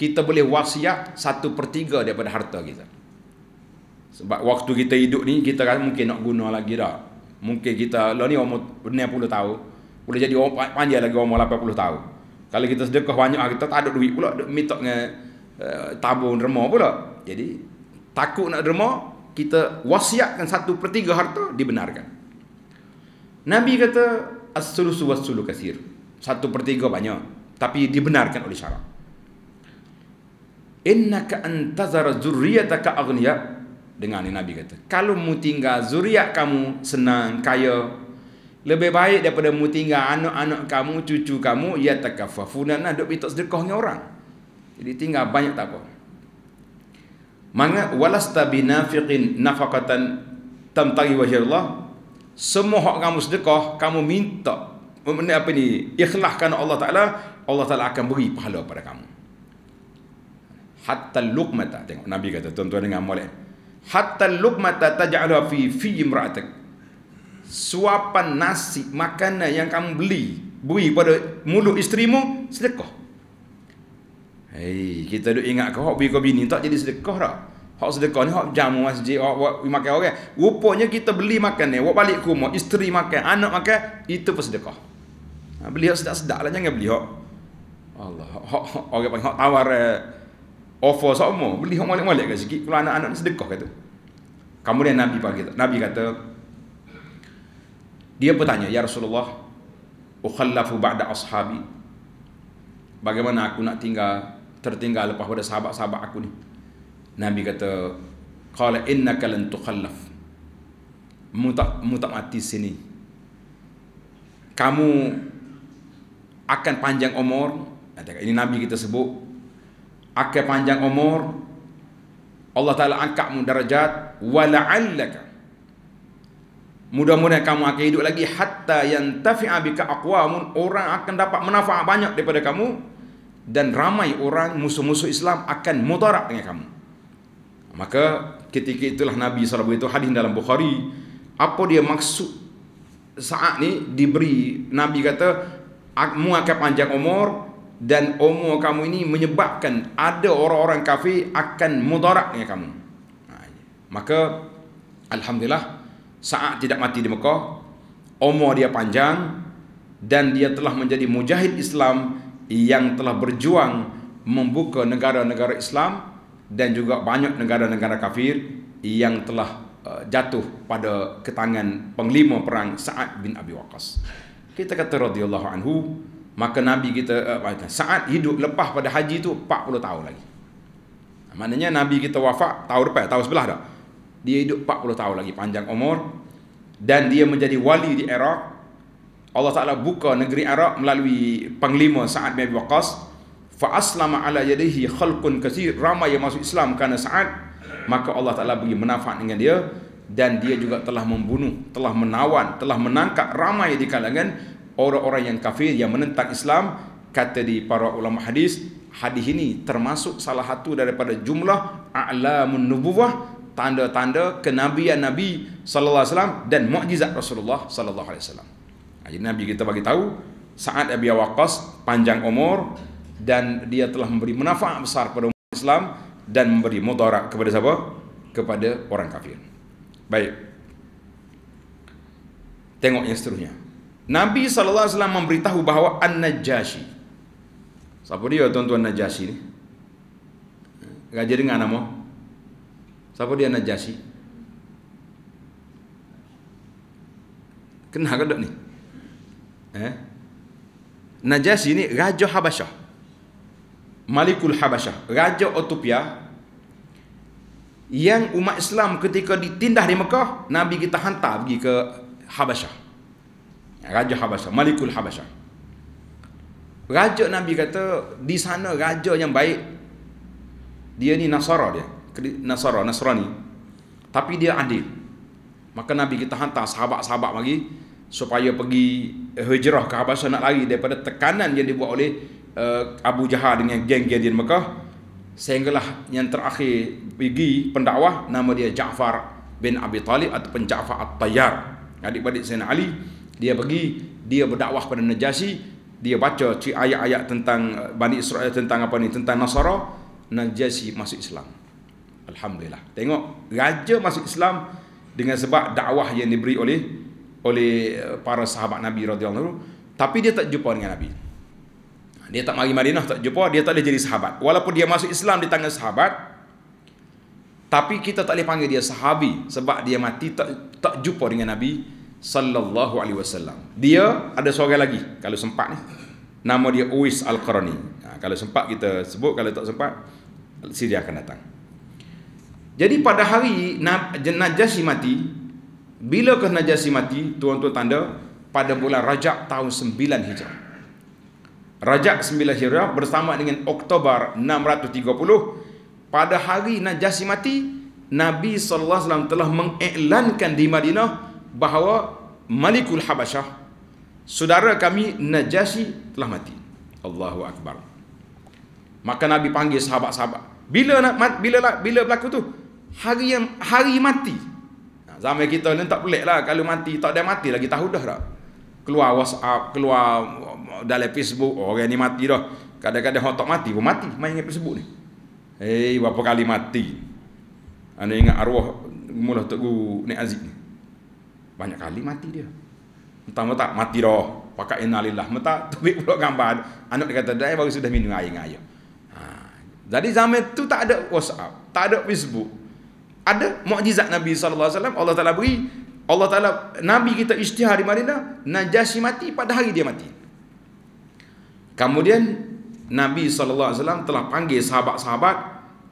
Kita boleh wasiat satu per tiga daripada harta kita Sebab waktu kita hidup ni Kita kan mungkin nak guna lagi dah Mungkin kita lah ni umur 60 tahun Boleh jadi orang panjang lagi umur puluh tahun Kalau kita sedekah banyak ah, Kita tak ada duit pula Minta dengan uh, eh, tabung derma pula Jadi takut nak derma Kita wasiatkan satu per tiga harta Dibenarkan Nabi kata as-sulusu was-sulu kasir. Satu per banyak. Tapi dibenarkan oleh syarak. Innaka antazara zurriyataka agniya. dengan ini Nabi kata. Kalau mu tinggal zuriat kamu senang, kaya. Lebih baik daripada mu tinggal anak-anak kamu, cucu kamu. Ya takafafunana. Duk pitak sedekah dengan orang. Jadi tinggal banyak tak apa. Mana walasta binafiqin nafaqatan tamtaghi wajh Allah semua hak kamu sedekah, kamu minta apa ni? Ikhlaskan Allah Taala, Allah Taala akan beri pahala pada kamu. Hatta luqmata tengok Nabi kata tuan-tuan dengan molek. Hatta luqmata taj'alha fi fi imra'atik. Suapan nasi makanan yang kamu beli beri pada mulut isterimu sedekah. Hei, kita duk ingat kau hak bagi bini tak jadi sedekah dah. Hak sedekah ni hak jamu masjid, hak buat makan orang. Okay? Rupanya kita beli makan ni, buat balik ke rumah, isteri makan, anak makan, itu pun sedekah. Ha, beli hak sedap-sedap lah, jangan beli hak. Allah, hak, hak, hak orang panggil hak tawar, eh, offer semua. Beli hak malik-malik kan sikit, kalau anak-anak ni sedekah kata. Kemudian Nabi pagi Nabi kata, dia bertanya, Ya Rasulullah, Ukhallafu ba'da ashabi, bagaimana aku nak tinggal, tertinggal lepas pada sahabat-sahabat aku ni. Nabi kata qala innaka lan tukhallaf mutak mutak mati sini kamu akan panjang umur ini nabi kita sebut akan panjang umur Allah taala angkat mu darajat wa la'allaka mudah-mudahan kamu akan hidup lagi hatta yang yantafi'a bika aqwamun orang akan dapat manfaat banyak daripada kamu dan ramai orang musuh-musuh Islam akan mudarat dengan kamu Maka ketika itulah Nabi SAW itu hadis dalam Bukhari Apa dia maksud saat ni diberi Nabi kata Kamu akan panjang umur dan umur kamu ini menyebabkan ada orang-orang kafir akan mudarat dengan kamu ha, ya. Maka Alhamdulillah saat tidak mati di Mekah Umur dia panjang dan dia telah menjadi mujahid Islam yang telah berjuang membuka negara-negara Islam dan juga banyak negara-negara kafir yang telah uh, jatuh pada ketangan penglima perang Sa'ad bin Abi Waqqas. Kita kata radhiyallahu anhu, maka Nabi kita uh, Sa'ad hidup lepas pada haji itu 40 tahun lagi. Maknanya Nabi kita wafat tahun depan, tahun sebelah dah. Dia hidup 40 tahun lagi panjang umur dan dia menjadi wali di Iraq. Allah Ta'ala buka negeri Iraq melalui panglima Sa'ad bin Abi Waqqas fa aslama ala yadihi khalqun kathir ramai yang masuk Islam kerana saat maka Allah Taala bagi manfaat dengan dia dan dia juga telah membunuh telah menawan telah menangkap ramai di kalangan orang-orang yang kafir yang menentang Islam kata di para ulama hadis hadis ini termasuk salah satu daripada jumlah a'lamun nubuwah tanda-tanda kenabian Nabi sallallahu alaihi wasallam dan mukjizat Rasulullah sallallahu alaihi wasallam. Jadi Nabi kita bagi tahu saat Abi Waqqas panjang umur, dan dia telah memberi manfaat besar kepada umat Islam dan memberi mudarat kepada siapa? kepada orang kafir. Baik. Tengok yang seterusnya. Nabi sallallahu alaihi wasallam memberitahu bahawa an najashi Siapa dia tuan-tuan Najasyi ni? Gaji dengan nama? Siapa dia najashi. Kenapa ke ni? Eh? najashi ni Raja Habasyah. Malikul Habasyah Raja Otopia, Yang umat Islam ketika ditindah di Mekah Nabi kita hantar pergi ke Habasyah Raja Habasyah Malikul Habasyah Raja Nabi kata Di sana raja yang baik Dia ni Nasara dia Nasara, Nasrani Tapi dia adil Maka Nabi kita hantar sahabat-sahabat lagi Supaya pergi hijrah ke Habasyah nak lari Daripada tekanan yang dibuat oleh uh, Abu Jahal dengan geng-geng di Mekah sehinggalah yang terakhir pergi pendakwah nama dia Ja'far bin Abi Talib ataupun Ja'far At-Tayyar adik-adik Zain Ali dia pergi dia berdakwah pada Najasyi dia baca ayat-ayat tentang eh, Bani Israel tentang apa ni tentang Nasara Najasyi masuk Islam Alhamdulillah tengok raja masuk Islam dengan sebab dakwah yang diberi oleh oleh eh, para sahabat Nabi radhiyallahu anhu tapi dia tak jumpa dengan Nabi dia tak mari Madinah, tak jumpa, dia tak boleh jadi sahabat. Walaupun dia masuk Islam di tangan sahabat, tapi kita tak boleh panggil dia sahabi sebab dia mati tak tak jumpa dengan Nabi sallallahu alaihi wasallam. Dia ada seorang lagi kalau sempat ni. Nama dia Uwais Al-Qarni. Ha, kalau sempat kita sebut, kalau tak sempat si dia akan datang. Jadi pada hari najasi mati, bila najasi mati, tuan-tuan tanda pada bulan Rajab tahun 9 Hijrah. Rajak 9 Hijrah bersama dengan Oktober 630 pada hari najasi mati Nabi sallallahu alaihi wasallam telah mengiklankan di Madinah bahawa Malikul Habasyah saudara kami najasi telah mati. Allahu akbar. Maka Nabi panggil sahabat-sahabat. Bila nak mat, bila bila berlaku tu? Hari yang hari mati. Zaman kita ni tak peliklah kalau mati tak ada mati lagi tahu dah tak? keluar WhatsApp, keluar dalam Facebook, oh, orang ni mati dah. Kadang-kadang orang tak mati pun mati main dengan Facebook ni. Eh, hey, berapa kali mati. Anda ingat arwah mula Tok Guru Nek Aziz ni. Banyak kali mati dia. Entah tak mati dah. Pakai innalillah. Entah tubik pula gambar. Anak dia kata, dia baru sudah minum air dengan Ha. Jadi zaman tu tak ada WhatsApp. Tak ada Facebook. Ada mukjizat Nabi Wasallam. Allah Ta'ala beri Allah Ta'ala Nabi kita istihar di Madinah najasi mati pada hari dia mati Kemudian Nabi SAW telah panggil sahabat-sahabat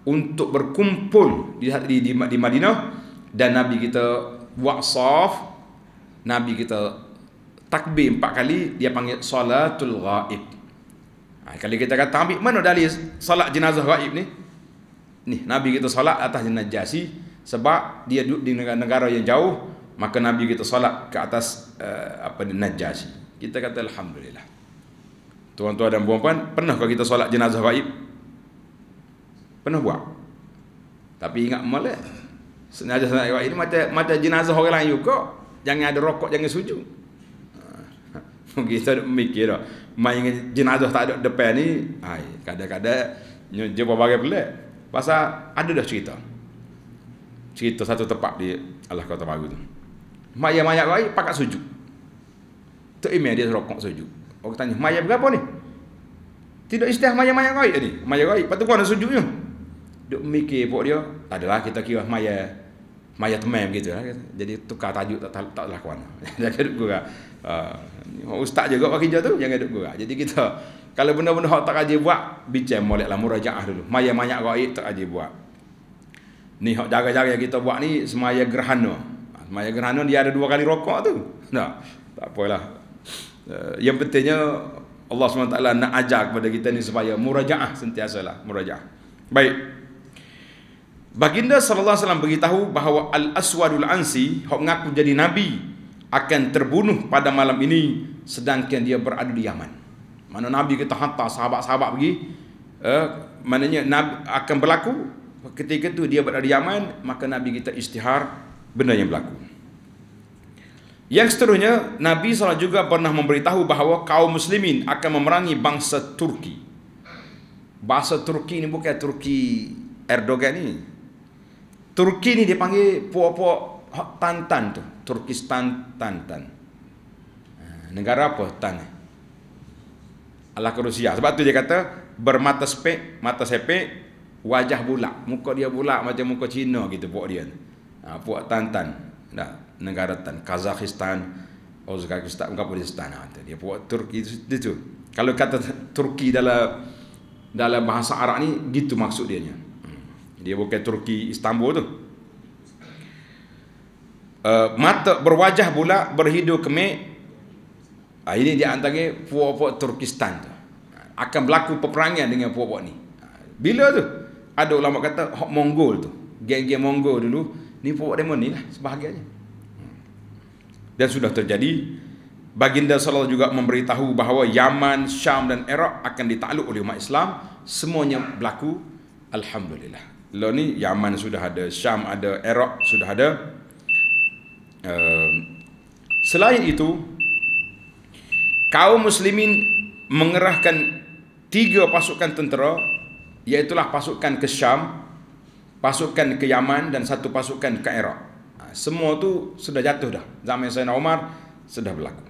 Untuk berkumpul di, di, di, di Madinah Dan Nabi kita buat Waqsaf Nabi kita Takbir empat kali Dia panggil Salatul Ghaib ha, Kalau kita kata ambil mana dari Salat jenazah Ghaib ni Ni Nabi kita salat atas jenazah Najasyi Sebab dia duduk di negara, negara yang jauh maka nabi kita solat ke atas uh, apa najasi kita kata alhamdulillah tuan-tuan dan puan-puan pernahkah kita solat jenazah gaib pernah buat tapi ingat malah jenazah solat gaib ini macam macam jenazah orang lain juga jangan ada rokok jangan suju. kita ada mikir dah. Main jenazah tak ada depan ni. Hai, kadang-kadang dia buat bagai pelik. Pasal ada dah cerita. Cerita satu tempat di Allah Kota Baru tu. Mayat-mayat lain pakat sujud. Tok Imam dia rokok suju. Orang tanya, mayat berapa ni? Tidak istilah mayat-mayat raib tadi. Mayat raib. Lepas tu kau nak sujud ni. Duk mikir pun dia. Tak adalah kita kira mayat. Mayat temam gitu lah. Jadi tukar tajuk tak, tak, tak lakuan. Jangan duduk gurau. Uh, ah, ustaz juga pakai kerja tu. Jangan duduk gurau. Jadi kita. Kalau benda-benda orang tak ajar buat. Bicara boleh lah. Murajaah dulu. Mayat-mayat raib tak ajar buat. Ni jaga-jaga kita buat ni. Semaya gerhana. Maya gerhana dia ada dua kali rokok tu. Nah, tak apalah. lah. yang pentingnya Allah SWT nak ajar kepada kita ni supaya murajaah sentiasa sentiasalah murajaah. Baik. Baginda sallallahu alaihi wasallam beritahu bahawa Al-Aswadul Ansi hak ngaku jadi nabi akan terbunuh pada malam ini sedangkan dia berada di Yaman. Mana nabi kita hantar sahabat-sahabat pergi eh uh, nabi akan berlaku ketika itu dia berada di Yaman maka nabi kita istihar benda yang berlaku. Yang seterusnya, Nabi SAW juga pernah memberitahu bahawa kaum muslimin akan memerangi bangsa Turki. Bahasa Turki ini bukan Turki Erdogan ini. Turki ini dipanggil puak-puak Tantan tu. Turkistan Tantan. Ha, negara apa Tan? Allah Rusia. Sebab tu dia kata bermata sepek, mata sepek, wajah bulat. Muka dia bulat macam muka Cina gitu buat dia ha, puak tantan dah negara tan Kazakhstan Uzbekistan enggak boleh istana ha, dia puak Turki itu, itu, kalau kata Turki dalam dalam bahasa Arab ni gitu maksud dia nya hmm. dia bukan Turki Istanbul tu Uh, mata berwajah pula berhidu kemik uh, ini dia antaranya puak-puak Turkistan tu akan berlaku peperangan dengan puak-puak ni ha, bila tu ada ulama kata hak Mongol tu geng-geng Mongol dulu ini pokok demon ni lah sebahagiannya. Dan sudah terjadi Baginda Salah juga memberitahu bahawa Yaman, Syam dan Iraq akan ditakluk oleh umat Islam. Semuanya berlaku. Alhamdulillah. Lalu ni Yaman sudah ada, Syam ada, Iraq sudah ada. Uh, selain itu, kaum muslimin mengerahkan tiga pasukan tentera iaitu pasukan ke Syam, pasukan ke Yaman dan satu pasukan ke Iraq. Ha, semua tu sudah jatuh dah. Zaman Sayyidina Umar sudah berlaku.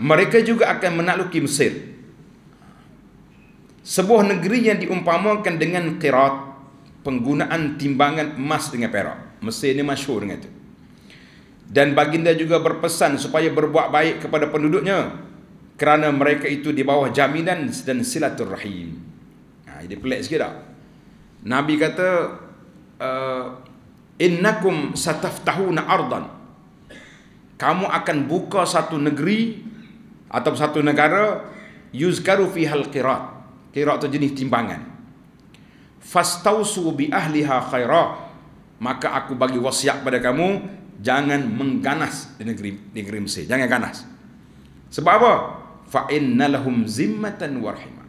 Mereka juga akan menakluki Mesir. Sebuah negeri yang diumpamakan dengan Qirat, penggunaan timbangan emas dengan perak. Mesir ni masyhur dengan itu. Dan baginda juga berpesan supaya berbuat baik kepada penduduknya kerana mereka itu di bawah jaminan dan silaturrahim. Ha, jadi pelik sikit tak? Nabi kata eh, innakum sataftahuna ardan. Kamu akan buka satu negeri atau satu negara yuzkaru fi al kira, Qirat itu jenis timbangan. Fastausu bi ahliha khaira. Maka aku bagi wasiat pada kamu jangan mengganas di negeri di negeri Mesir. Jangan ganas. Sebab apa? Fa innalahum zimmatan warhima.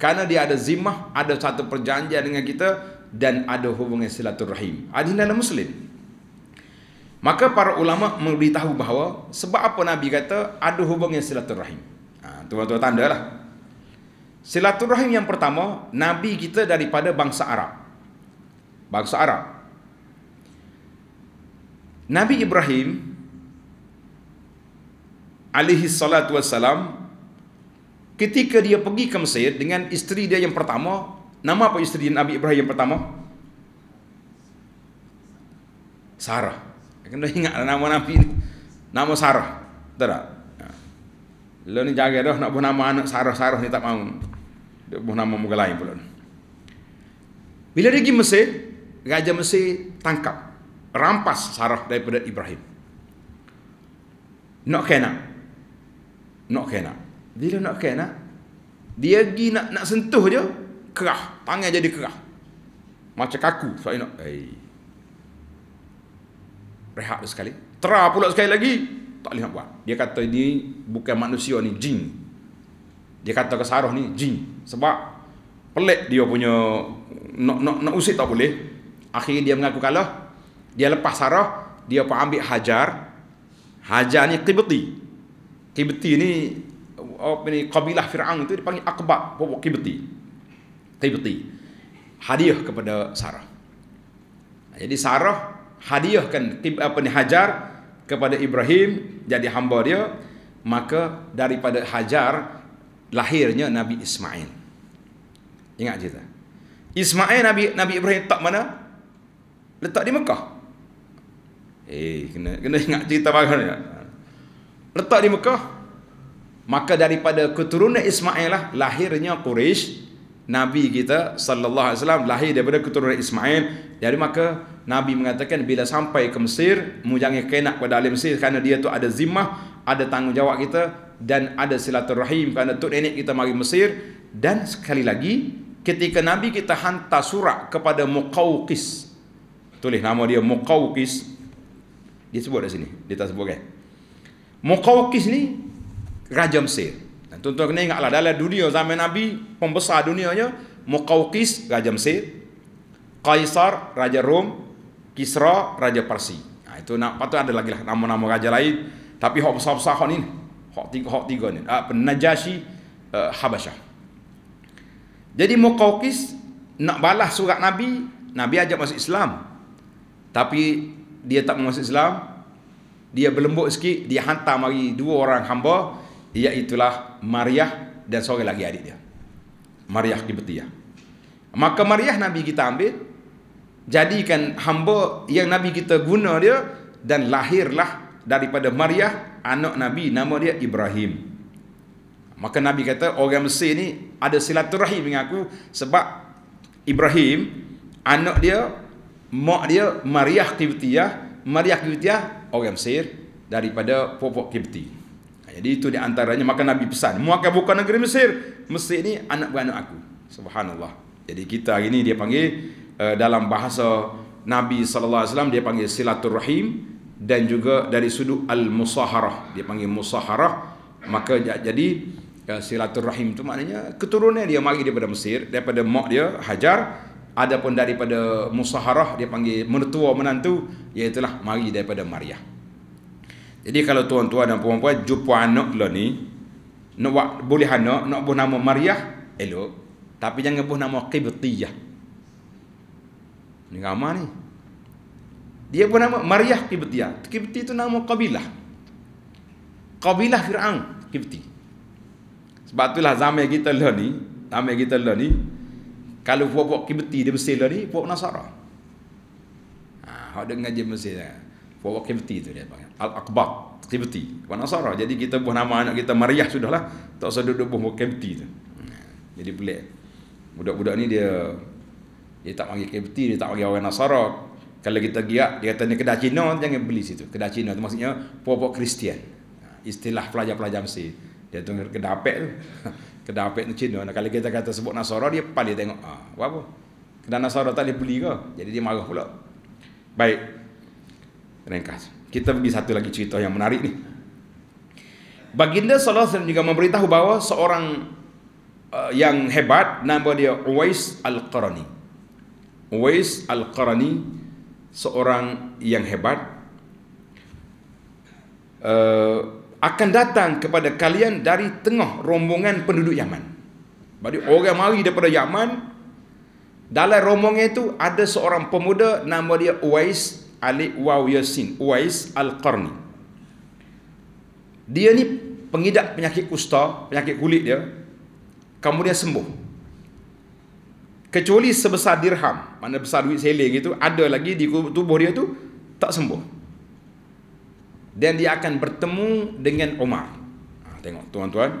Karena dia ada zimah, ada satu perjanjian dengan kita dan ada hubungan silaturahim. Adina adalah Muslim. Maka para ulama memberitahu bahawa sebab apa Nabi kata ada hubungan silaturahim. Ha, tuan-tuan tanda lah. Silaturahim yang pertama, Nabi kita daripada bangsa Arab. Bangsa Arab. Nabi Ibrahim alaihi salatu wassalam ketika dia pergi ke Mesir dengan isteri dia yang pertama nama apa isteri Nabi Ibrahim yang pertama Sarah kena ingat lah nama Nabi ini. nama Sarah betul tak ha. lo ni jaga dah nak buah nama anak Sarah-Sarah ni tak mau dia buah nama muka lain pula bila dia pergi Mesir Raja Mesir tangkap rampas Sarah daripada Ibrahim nak kena nak kena bila nak kena nak dia pergi nak nak sentuh je kerah, tangan jadi kerah. Macam kaku sebab nak hey. rehat sekali. Terah pula sekali lagi. Tak boleh nak buat. Dia kata ini bukan manusia ni jin. Dia kata ke Sarah ni jin sebab pelik dia punya nak nak nak usik tak boleh. Akhirnya dia mengaku kalah. Dia lepas Sarah, dia pun ambil hajar. Hajar ni kibeti, kibeti ni Oh, ini kabilah Firaun itu dipanggil akbab, Bobo Kibti. Kibti. Hadiah kepada Sarah. Jadi Sarah hadiahkan apa ni Hajar kepada Ibrahim jadi hamba dia maka daripada Hajar lahirnya Nabi Ismail. Ingat cerita. Ismail Nabi Nabi Ibrahim tak mana? Letak di Mekah. Eh, kena kena ingat cerita bagaimana. Letak di Mekah, maka daripada keturunan Ismail lah lahirnya Quraisy Nabi kita sallallahu alaihi wasallam lahir daripada keturunan Ismail jadi maka Nabi mengatakan bila sampai ke Mesir mu jangan kena pada alim Mesir kerana dia tu ada zimah ada tanggungjawab kita dan ada silaturahim kerana tu nenek kita mari Mesir dan sekali lagi ketika Nabi kita hantar surat kepada Muqawqis tulis nama dia Muqawqis dia sebut di sini dia tak sebut kan Muqawqis ni Raja Mesir. Dan tuan-tuan kena ingatlah dalam dunia zaman Nabi, pembesar dunianya, Muqawqis, Raja Mesir, Kaisar, Raja Rom, Kisra, Raja Parsi. Nah, ha, itu nak patut ada lagi lah nama-nama raja lain. Tapi hak besar-besar hok ni, hok tiga, hak tiga ni. Uh, ha, Najasyi, uh, eh, Habasyah. Jadi Muqawqis nak balas surat Nabi, Nabi ajak masuk Islam. Tapi dia tak masuk Islam, dia berlembut sikit, dia hantar mari dua orang hamba, Iaitulah Maria dan seorang lagi adik dia Maria di Betiah Maka Maria Nabi kita ambil Jadikan hamba yang Nabi kita guna dia Dan lahirlah daripada Maria Anak Nabi nama dia Ibrahim Maka Nabi kata orang Mesir ni Ada silaturahim dengan aku Sebab Ibrahim Anak dia Mak dia Maria Kibetiah Maria Kibetiah orang Mesir Daripada popok Kibetiah jadi itu di antaranya maka Nabi pesan, mu akan buka negeri Mesir. Mesir ni anak beranak aku. Subhanallah. Jadi kita hari ini dia panggil uh, dalam bahasa Nabi sallallahu alaihi wasallam dia panggil silaturahim dan juga dari sudut al-musaharah. Dia panggil musaharah. Maka jadi uh, eh, silaturahim itu maknanya keturunan dia mari daripada Mesir, daripada mak dia Hajar adapun daripada musaharah dia panggil mertua menantu iaitu mari daripada Maryah. Jadi kalau tuan-tuan dan puan-puan jumpa anak lo ni, nak buat boleh anak, nak buat nama Maryah, elok. Tapi jangan buat nama Qibtiyah. Ni ramai ni. Dia buat nama Maryah Qibtiyah. Qibti itu nama kabilah. Kabilah Fir'aun Qibti. Sebab itulah zaman kita lo ni, zaman kita lo ni, kalau buat-buat Qibti dia bersih lah ni, buat Nasarah. Ha, dia ngaji bersih lah. Ya. For Qibti tu dia panggil. Al-Aqbat Qibti. Puan Nasara. Jadi kita buah nama anak kita Mariah sudahlah. Tak usah duduk buah Qibti tu. Jadi pelik. Budak-budak ni dia dia tak panggil Qibti, dia tak panggil orang Nasara. Kalau kita giat, dia kata ni kedai Cina, jangan beli situ. Kedai Cina tu maksudnya puak-puak Kristian. Istilah pelajar-pelajar mesti. Dia tu kedai apek tu. kedai apek tu Cina. Nah, kalau kita kata sebut Nasara, dia paling tengok. Ah, apa? Kedai Nasara tak boleh beli ke? Jadi dia marah pula. Baik ringkas. Kita pergi satu lagi cerita yang menarik nih. Baginda Sallallahu Alaihi Wasallam juga memberitahu bahawa seorang uh, yang hebat nama dia Uwais Al-Qarni. Uwais Al-Qarni seorang yang hebat uh, akan datang kepada kalian dari tengah rombongan penduduk Yaman. Jadi orang mari daripada Yaman dalam rombongan itu ada seorang pemuda nama dia Uwais Ali Waw Yasin Uwais Al-Qarni Dia ni pengidap penyakit kusta Penyakit kulit dia Kemudian sembuh Kecuali sebesar dirham Mana besar duit seling itu Ada lagi di tubuh dia tu Tak sembuh Dan dia akan bertemu dengan Omar ha, Tengok tuan-tuan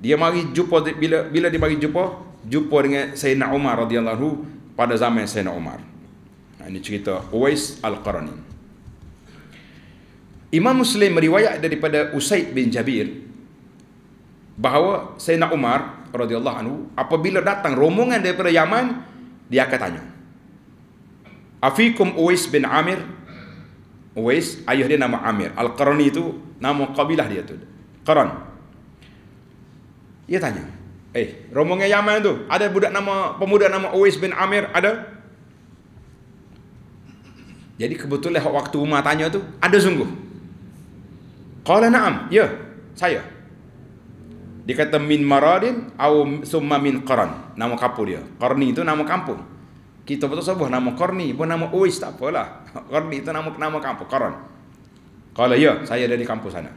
Dia mari jumpa Bila, bila dia mari jumpa Jumpa dengan Sayyidina Omar radhiyallahu Pada zaman Sayyidina Omar. Ha, ini cerita Uwais Al-Qarani. Imam Muslim meriwayat daripada Usaid bin Jabir bahawa Sayyidina Umar radhiyallahu anhu apabila datang rombongan daripada Yaman dia akan tanya Afikum Uwais bin Amir Uwais ayah dia nama Amir Al-Qarani itu nama kabilah dia tu Qaran dia tanya eh rombongan Yaman tu ada budak nama pemuda nama Uwais bin Amir ada jadi kebetulan waktu Umar tanya tu ada sungguh. Qala na'am, ya, saya. Dikata min maradin au summa min qaran. Nama kapur dia. Qarni itu nama kampung. Kita betul sebuah nama Qarni, bukan nama Uis tak apalah. Qarni itu nama nama kampung Qaran. Qala ya, saya dari kampung sana.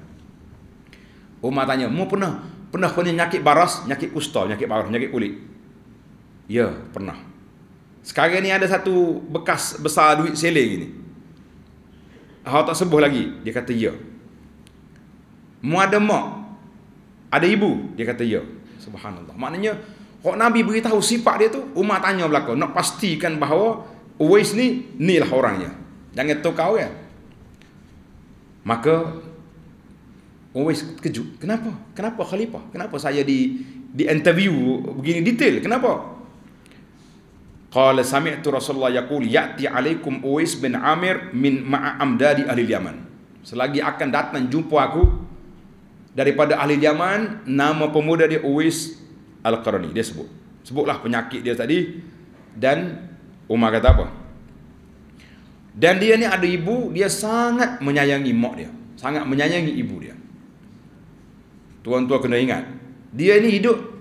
Umar tanya, "Mu pernah pernah punya nyakit baras, nyakit kusta, nyakit baras, nyakit kulit?" Ya, pernah. Sekarang ni ada satu bekas besar duit seling ni. Hau tak sebut lagi. Dia kata ya. Mu ada mak. Ada ibu. Dia kata ya. Subhanallah. Maknanya, Hak Nabi beritahu sifat dia tu, Umar tanya belakang. Nak pastikan bahawa, Uwais ni, ni lah orangnya. Jangan tahu kau kan. Ya. Maka, Uwais kejut. Kenapa? Kenapa Khalifah? Kenapa saya di di interview begini detail? Kenapa? Qala sami'tu Rasulullah yaqul ya'ti 'alaikum Uwais bin Amir min ma'amdadi ahli Yaman. Selagi akan datang jumpa aku daripada ahli Yaman, nama pemuda dia Uwais Al-Qarni dia sebut. Sebutlah penyakit dia tadi dan Umar kata apa? Dan dia ni ada ibu, dia sangat menyayangi mak dia. Sangat menyayangi ibu dia. Tuan-tuan kena ingat, dia ni hidup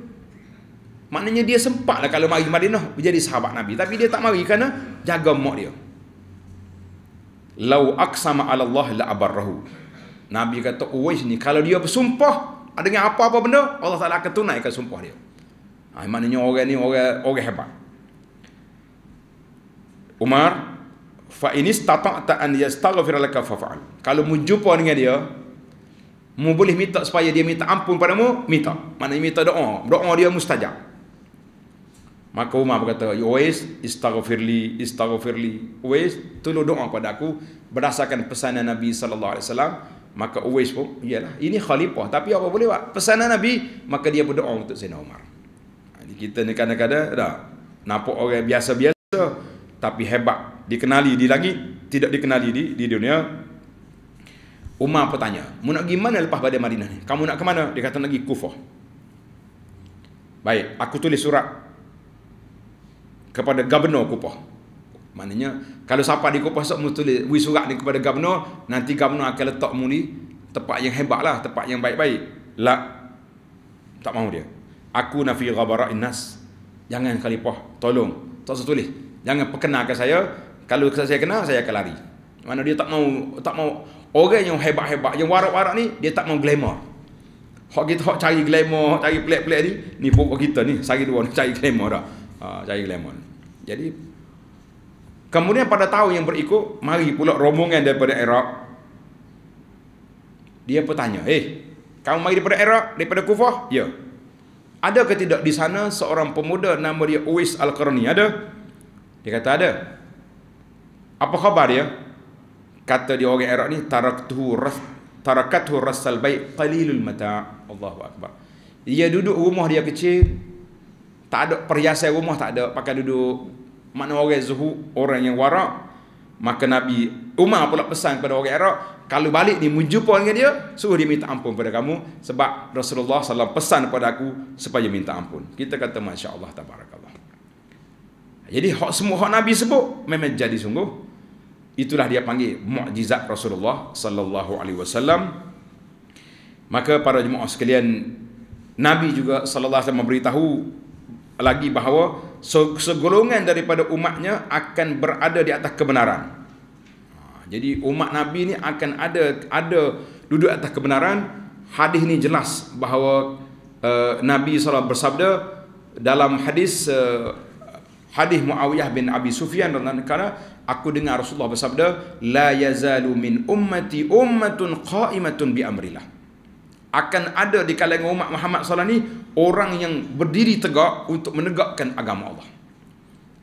Maknanya dia sempatlah kalau mari Madinah menjadi sahabat Nabi. Tapi dia tak mari kerana jaga mak dia. Lau aksama ala Allah la abarrahu. Nabi kata, oi sini, kalau dia bersumpah ada dengan apa-apa benda, Allah Ta'ala akan tunaikan sumpah dia. Ha, maknanya orang ni orang, orang hebat. Umar, fa ini stata'ta an yastaghfir laka fa fa'al. Kalau mu jumpa dengan dia, mu boleh minta supaya dia minta ampun padamu, minta. Maknanya minta doa. Doa dia mustajab. Maka Umar berkata, always ya istaghfirli, istaghfirli, always tolong doa pada aku berdasarkan pesanan Nabi sallallahu alaihi wasallam. Maka always pun, iyalah, ini khalifah tapi apa boleh buat? Pesanan Nabi, maka dia berdoa untuk Sayyidina Umar. Jadi kita ni kadang-kadang dah nampak orang biasa-biasa tapi hebat, dikenali di langit, tidak dikenali di di dunia. Umar pun tanya, "Mu nak gimana lepas pada Madinah ni? Kamu nak ke mana?" Dia kata lagi Kufah. Baik, aku tulis surat kepada gubernur Kupah. Maknanya kalau siapa di Kupah sok tulis wi surat ni kepada gubernur, nanti gubernur akan letak mu ni tempat yang hebatlah, tempat yang baik-baik. Lak tak mau dia. Aku nafi ghabara innas. Jangan khalifah, tolong. Tak usah tulis. Jangan perkenalkan saya. Kalau saya kenal, saya akan lari. Mana dia tak mau tak mau orang yang hebat-hebat, yang warak-warak ni, dia tak mau glamour. Hak kita hak cari glamour, cari pelik-pelik ni, ni pokok kita ni, sari dua ni cari glamour dah. Ah, cair lemon. Jadi kemudian pada tahun yang berikut mari pula rombongan daripada Iraq. Dia bertanya, "Eh, kamu mari daripada Iraq, daripada Kufah?" Ya. Ada ke tidak di sana seorang pemuda nama dia Uwais Al-Qarni? Ada? Dia kata ada. Apa khabar dia? Kata dia orang Iraq ni taraktuhu ras tarakatuhu rasal baik, qalilul mata. Allahu akbar. Dia duduk rumah dia kecil, tak ada perhiasan rumah tak ada pakai duduk makna orang zuhud orang yang warak maka Nabi Umar pula pesan kepada orang Arab kalau balik ni menjumpa dengan dia suruh dia minta ampun pada kamu sebab Rasulullah SAW pesan kepada aku supaya minta ampun kita kata Masya Allah Tabarakallah jadi hak semua hak Nabi sebut memang jadi sungguh itulah dia panggil mukjizat Rasulullah sallallahu alaihi wasallam maka para jemaah sekalian Nabi juga sallallahu alaihi wasallam memberitahu lagi bahawa segolongan daripada umatnya akan berada di atas kebenaran. Ha, jadi umat Nabi ni akan ada ada duduk atas kebenaran. Hadis ni jelas bahawa uh, Nabi SAW bersabda dalam hadis uh, hadis Muawiyah bin Abi Sufyan dan aku dengar Rasulullah bersabda la yazalu min ummati ummatun qa'imatun bi amrillah akan ada di kalangan umat Muhammad SAW ni orang yang berdiri tegak untuk menegakkan agama Allah.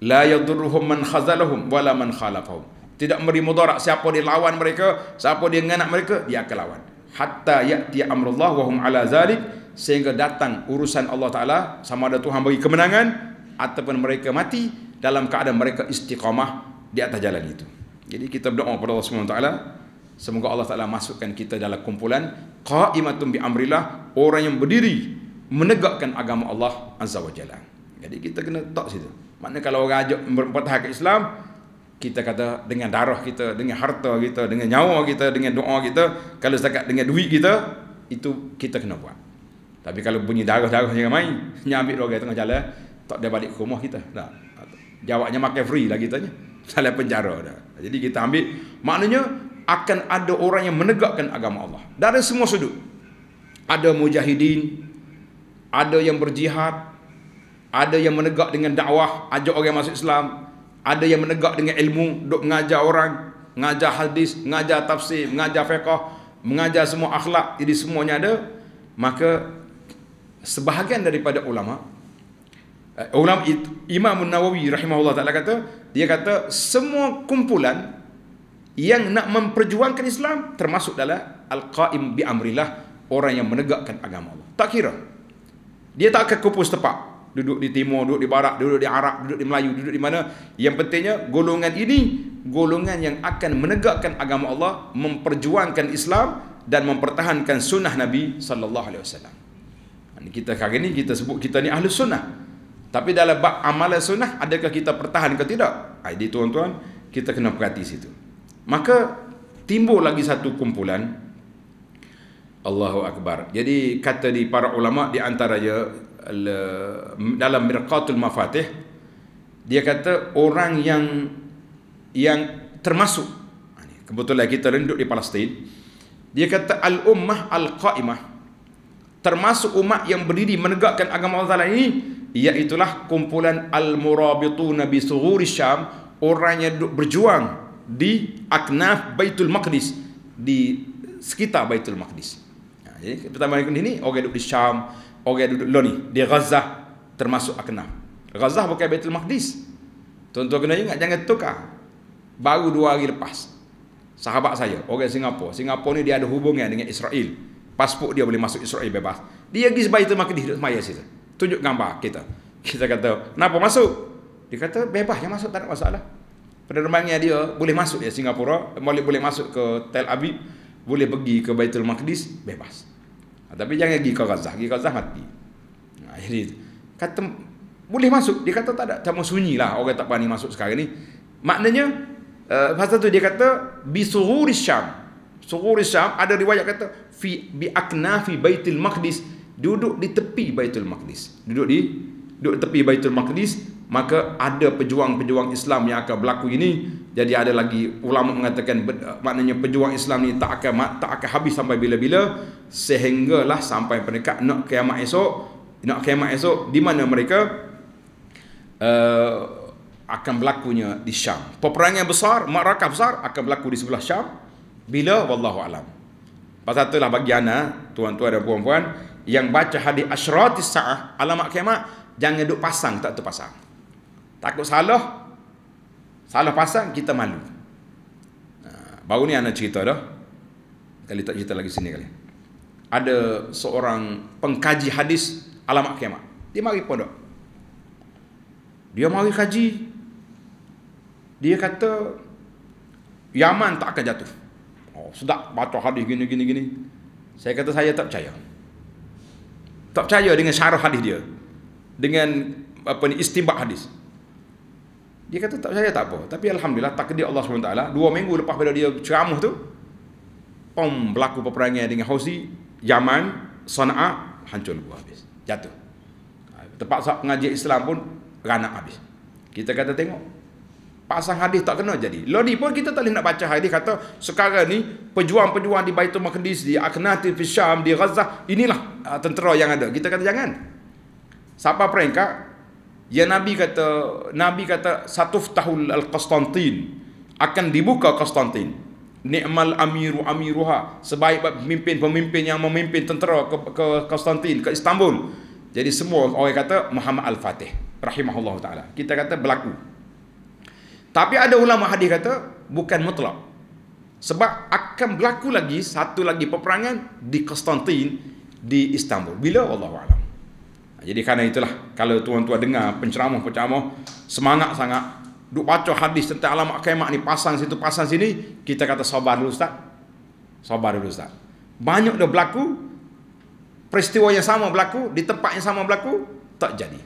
La yadurruhum man khazalahum wala man khalafahum. Tidak memberi mudarat siapa dia lawan mereka, siapa dia nganak mereka, dia akan lawan. Hatta ya'ti amrullah wa hum ala zalik sehingga datang urusan Allah Taala sama ada Tuhan bagi kemenangan ataupun mereka mati dalam keadaan mereka istiqamah di atas jalan itu. Jadi kita berdoa kepada Allah Subhanahu wa taala Semoga Allah Ta'ala masukkan kita dalam kumpulan Qa'imatun bi'amrillah Orang yang berdiri Menegakkan agama Allah Azza wa Jalla Jadi kita kena tak situ Maknanya kalau orang ajak mempertahankan ke Islam Kita kata dengan darah kita Dengan harta kita Dengan nyawa kita Dengan doa kita Kalau setakat dengan duit kita Itu kita kena buat Tapi kalau bunyi darah-darah yang main Nyambit orang tengah jalan Tak dia balik ke rumah kita tak. Jawabnya makan free lah kitanya Salah penjara dah. Jadi kita ambil Maknanya akan ada orang yang menegakkan agama Allah dari semua sudut ada mujahidin ada yang berjihad ada yang menegak dengan dakwah ajak orang masuk Islam ada yang menegak dengan ilmu duk mengajar orang mengajar hadis mengajar tafsir mengajar fiqh mengajar semua akhlak jadi semuanya ada maka sebahagian daripada ulama eh, ulama itu Imam Nawawi rahimahullah taala kata dia kata semua kumpulan yang nak memperjuangkan Islam termasuk dalam al-qaim bi amrillah orang yang menegakkan agama Allah. Tak kira. Dia tak akan kupus tepat. Duduk di timur, duduk di barat, duduk di Arab, duduk di Melayu, duduk di mana. Yang pentingnya golongan ini golongan yang akan menegakkan agama Allah, memperjuangkan Islam dan mempertahankan sunnah Nabi sallallahu alaihi wasallam. Kita kali ini kita sebut kita ni ahli sunnah. Tapi dalam bab amalan sunnah adakah kita pertahan ke tidak? Ha, tuan-tuan kita kena perhati situ maka timbul lagi satu kumpulan Allahu Akbar. Jadi kata di para ulama di antaranya dalam Mirqatul Mafatih dia kata orang yang yang termasuk kebetulan kita renduk di Palestin dia kata al ummah al qaimah termasuk umat yang berdiri menegakkan agama Allah Taala ini iaitulah kumpulan al murabitu Nabi Suhuri syam orang yang berjuang di aknaf Baitul Maqdis di sekitar Baitul Maqdis. Ha, jadi pertama kali ni orang duduk di Syam, orang duduk Loni, di Gaza termasuk aknaf. Gaza bukan Baitul Maqdis. Tuan-tuan kena ingat jangan tukar. Baru dua hari lepas sahabat saya orang Singapura. Singapura ni dia ada hubungan dengan Israel. Pasport dia boleh masuk Israel bebas. Dia pergi Baitul Maqdis duduk semaya situ. Tunjuk gambar kita. Kita kata, kenapa masuk? Dia kata, bebas yang masuk tak ada masalah. Penerbangnya dia boleh masuk ya Singapura, boleh boleh masuk ke Tel Aviv, boleh pergi ke Baitul Maqdis bebas. Ha, tapi jangan pergi ke Gaza, pergi ke Gaza mati. Nah, ha, jadi kata boleh masuk, dia kata tak ada, cuma sunyi lah orang tak berani masuk sekarang ni. Maknanya uh, eh, pasal tu dia kata bi sururi syam. Sururi syam ada riwayat kata fi bi aknafi Baitul Maqdis duduk di tepi Baitul Maqdis. Duduk di duduk tepi Baitul Maqdis maka ada pejuang-pejuang Islam yang akan berlaku ini jadi ada lagi ulama mengatakan eh, maknanya pejuang Islam ini tak akan tak akan habis sampai bila-bila sehinggalah sampai peringkat nak kiamat esok nak kiamat esok di mana mereka uh, akan berlakunya di Syam peperangan besar makrakah besar akan berlaku di sebelah Syam bila wallahu alam pasal itulah bagi anak tuan-tuan dan puan-puan yang baca hadis asyratis saah alamat kiamat jangan duduk pasang tak terpasang Takut salah. Salah pasang, kita malu. Ha, baru ni anak cerita dah. Kali tak cerita lagi sini kali. Ada seorang pengkaji hadis alamak kiamat. Dia mari pondok. Dia mari kaji. Dia kata, Yaman tak akan jatuh. Oh, sedap baca hadis gini, gini, gini. Saya kata saya tak percaya. Tak percaya dengan syarah hadis dia. Dengan apa ni istimbak hadis. Dia kata tak percaya tak apa. Tapi Alhamdulillah takdir Allah SWT. Dua minggu lepas bila dia ceramah tu. Pom berlaku peperangan dengan Hausi. Yaman. Sana'a. Hancur gua habis. Jatuh. Tempat ha, Terpaksa pengajian Islam pun ranak habis. Kita kata tengok. Pasang hadis tak kena jadi. Lodi pun kita tak boleh nak baca hadis. Kata sekarang ni pejuang-pejuang di Baitul Maqdis. Di Aknati, di Syam, di Ghazah. Inilah uh, tentera yang ada. Kita kata jangan. Siapa peringkat? Ya Nabi kata, Nabi kata satu tahun al Qastantin akan dibuka Qastantin. Ni'mal amiru amiruha sebaik pemimpin pemimpin yang memimpin tentera ke, ke Konstantin ke Istanbul. Jadi semua orang kata Muhammad Al-Fatih rahimahullah taala. Kita kata berlaku. Tapi ada ulama hadis kata bukan mutlak. Sebab akan berlaku lagi satu lagi peperangan di Konstantin di Istanbul. Bila Allah a'lam. Jadi kerana itulah kalau tuan-tuan dengar penceramah-penceramah semangat sangat duk baca hadis tentang alamat kiamat ni pasang situ pasang sini kita kata sabar dulu ustaz. Sabar dulu ustaz. Banyak dah berlaku peristiwa yang sama berlaku di tempat yang sama berlaku tak jadi.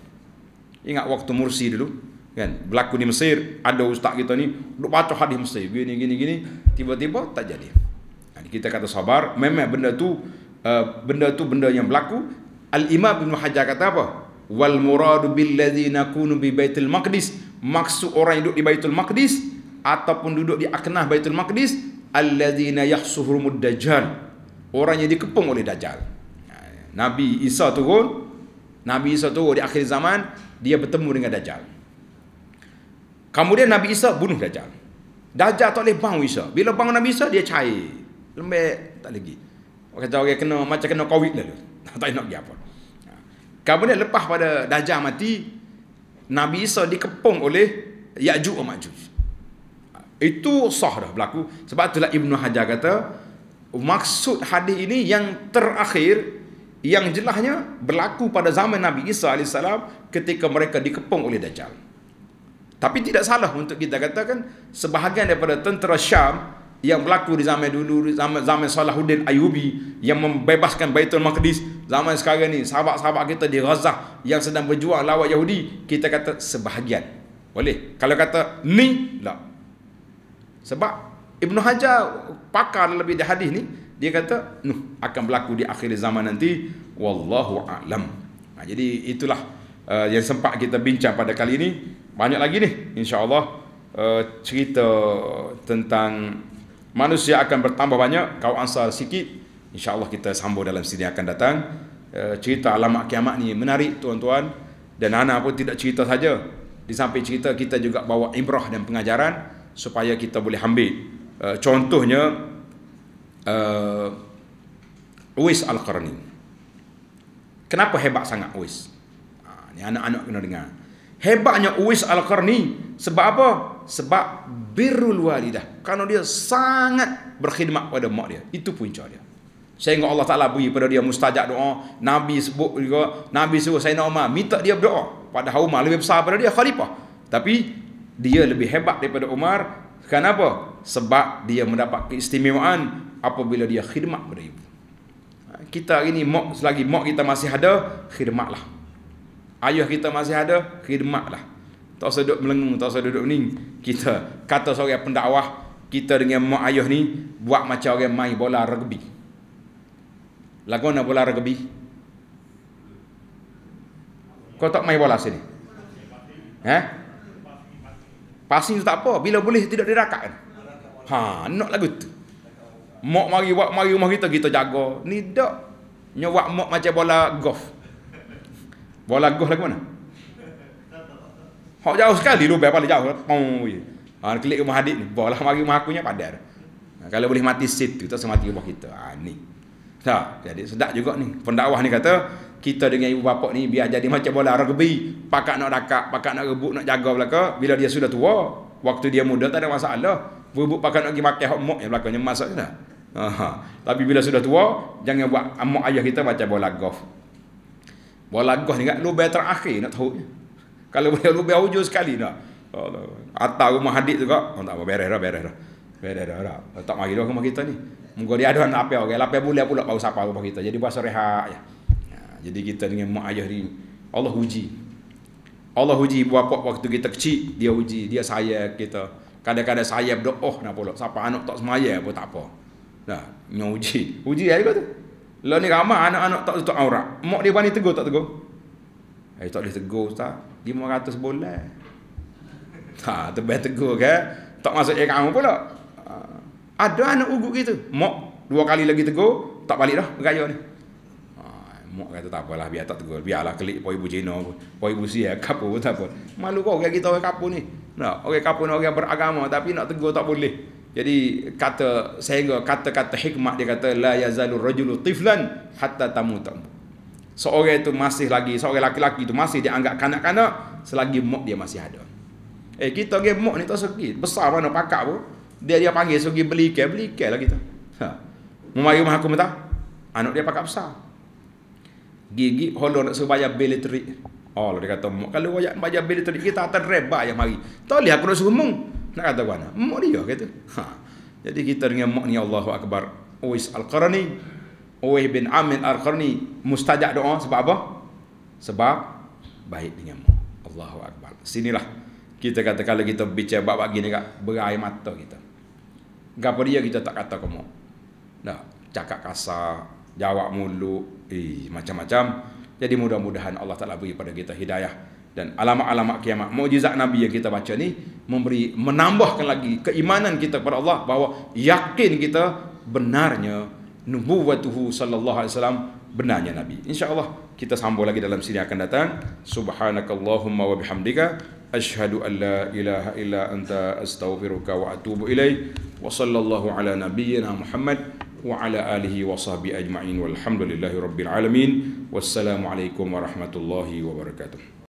Ingat waktu Mursi dulu kan berlaku di Mesir ada ustaz kita ni duk baca hadis Mesir gini gini gini tiba-tiba tak jadi. Kita kata sabar memang benda tu eh, benda tu benda yang berlaku Al-Imam Ibn Hajar kata apa? Wal muradu billazina kunu bi Baitul Maqdis. Maksud orang yang duduk di Baitul Maqdis ataupun duduk di aknah Baitul Maqdis allazina yahsuhumud dajjal. Orang yang dikepung oleh dajjal. Ha, Nabi Isa turun, Nabi Isa turun di akhir zaman, dia bertemu dengan dajjal. Kemudian Nabi Isa bunuh dajjal. Dajjal tak boleh bangun Isa. Bila bangun Nabi Isa dia cair. Lembek tak lagi. Orang kata orang kena macam kena covid dah tu. Tak nak pergi apa. Kemudian lepas pada Dajjal mati, Nabi Isa dikepung oleh Ya'juj dan Ma'juj. Itu sah dah berlaku. Sebab itulah Ibnu Hajar kata, maksud hadis ini yang terakhir yang jelasnya berlaku pada zaman Nabi Isa AS ketika mereka dikepung oleh Dajjal. Tapi tidak salah untuk kita katakan sebahagian daripada tentera Syam yang berlaku di zaman dulu zaman zaman Salahuddin Ayyubi yang membebaskan Baitul Maqdis zaman sekarang ni sahabat-sahabat kita di Gaza yang sedang berjuang lawan Yahudi kita kata sebahagian boleh kalau kata ni tak sebab Ibnu Hajar pakar lebih di hadis ni dia kata nuh akan berlaku di akhir zaman nanti wallahu alam nah, ha, jadi itulah uh, yang sempat kita bincang pada kali ini banyak lagi ni insyaallah uh, cerita tentang manusia akan bertambah banyak kau ansar sikit insyaallah kita sambung dalam sini akan datang eh, cerita alamat kiamat ni menarik tuan-tuan dan anak pun tidak cerita saja di samping cerita kita juga bawa ibrah dan pengajaran supaya kita boleh ambil eh, contohnya uh, Uwais Al-Qarni kenapa hebat sangat Uis? Ah, ni anak-anak kena dengar hebatnya Uis Al-Qarni sebab apa sebab birrul walidah kerana dia sangat berkhidmat pada mak dia itu punca dia saya ingat Allah Ta'ala beri pada dia Mustajak doa Nabi sebut juga Nabi suruh Sayyidina Umar minta dia berdoa padahal Umar lebih besar pada dia khalifah tapi dia lebih hebat daripada Umar kenapa? sebab dia mendapat keistimewaan apabila dia khidmat pada ibu kita hari ini mak, selagi mak kita masih ada khidmatlah ayah kita masih ada khidmatlah tak usah duduk melengung, tak usah duduk ni. Kita kata seorang pendakwah, kita dengan mak ayah ni buat macam orang main bola rugby. Lagona bola rugby. Kau tak main bola sini. Ha? Eh? Passing tu tak apa, bila boleh tidak dirakat. Kan? Ha, nak lagu tu. Mak mari wak mari rumah kita kita jaga. Ni dak. Nyawak mak macam bola golf. Bola golf lagu mana? Hak jauh sekali lu bayar paling jauh. oh, ha, we. klik rumah adik ni. Bolah mari rumah aku ni padar. Ha, kalau boleh mati situ tak semati rumah kita. Ha ni. Tak. Jadi sedak juga ni. Pendakwah ni kata kita dengan ibu bapa ni biar jadi macam bola rugby. Pakak nak dakak, pakak nak rebut, nak jaga belaka bila dia sudah tua. Waktu dia muda tak ada masalah. Rebut pakak nak pergi makan hak mok yang belakangnya masak kita. Ha. Tapi bila sudah tua jangan buat amok ayah kita macam bola golf. Bola golf ni kat lubang terakhir nak tahu. Kalau boleh lebih biar hujung sekali dah. Allah. Atas rumah hadid juga. Oh, tak apa, beres dah, beres dah. Beres dah, dah. Tak mari dah rumah kita ni. Muka dia ada anak apa Okay. Lapel boleh pula baru sapa rumah kita. Jadi bahasa rehat ya. jadi kita dengan mak ayah ni. Allah uji. Allah uji buat bapa waktu kita kecil. Dia uji. Dia sayang kita. Kadang-kadang saya berdoa oh, nak pulak Siapa anak tak semaya pun tak apa. Nah, ni uji. Uji ya juga tu. Lepas ni ramai anak-anak tak tutup aurat. Mak dia pandai tegur tak tegur? Eh tak boleh tegur ustaz. 500 bulan. Ha, terbaik tegur ke? Tak masuk air kamu pula. Ha, ada anak ugut gitu. Mak dua kali lagi tegur, tak balik dah bergaya ni. Ha, kata tak apalah, biar tak tegur. Biarlah klik. poi ibu Cina, poi ibu Sia, kapu pun tak apa. Malu kau orang kita orang kapu ni. Nah, orang kapu ni orang beragama tapi nak tegur tak boleh. Jadi kata sehingga kata-kata hikmah dia kata la yazalu rajulu tiflan hatta tamut. Tamu seorang itu masih lagi seorang laki-laki itu masih dianggap kanak-kanak selagi mok dia masih ada eh kita ni mok ni tak sugi besar mana pakak pun dia dia panggil sugi beli ke beli ke lah kita ha mau mari aku minta anak dia pakak besar gigi holo nak suruh bayar bil elektrik oh dia kata mok kalau wayak bayar beli elektrik kita atas reba yang mari tak lihat aku nak suruh mung nak kata mana mok dia kata ha jadi kita dengan mok ni Allahu akbar Ois Al-Qarani Uwais bin Amin Al-Qarni mustajab doa sebab apa? Sebab baik denganmu. Allahu Akbar. Sinilah kita kata kalau kita bicara bab gini, ni kat berai mata kita. Gapo dia kita tak kata kamu. Nah, cakap kasar, jawab mulu, eh macam-macam. Jadi mudah-mudahan Allah Taala beri pada kita hidayah dan alamat-alamat kiamat. Mujizat Nabi yang kita baca ni memberi menambahkan lagi keimanan kita kepada Allah bahawa yakin kita benarnya nubuwwatuhu sallallahu alaihi wasallam benarnya nabi insyaallah kita sambung lagi dalam siri akan datang subhanakallahumma wa bihamdika ashhadu an la ilaha illa anta astaghfiruka wa atubu ilaik wa sallallahu ala nabiyyina muhammad wa ala alihi wa sahbihi ajma'in walhamdulillahi rabbil alamin wassalamu alaikum warahmatullahi wabarakatuh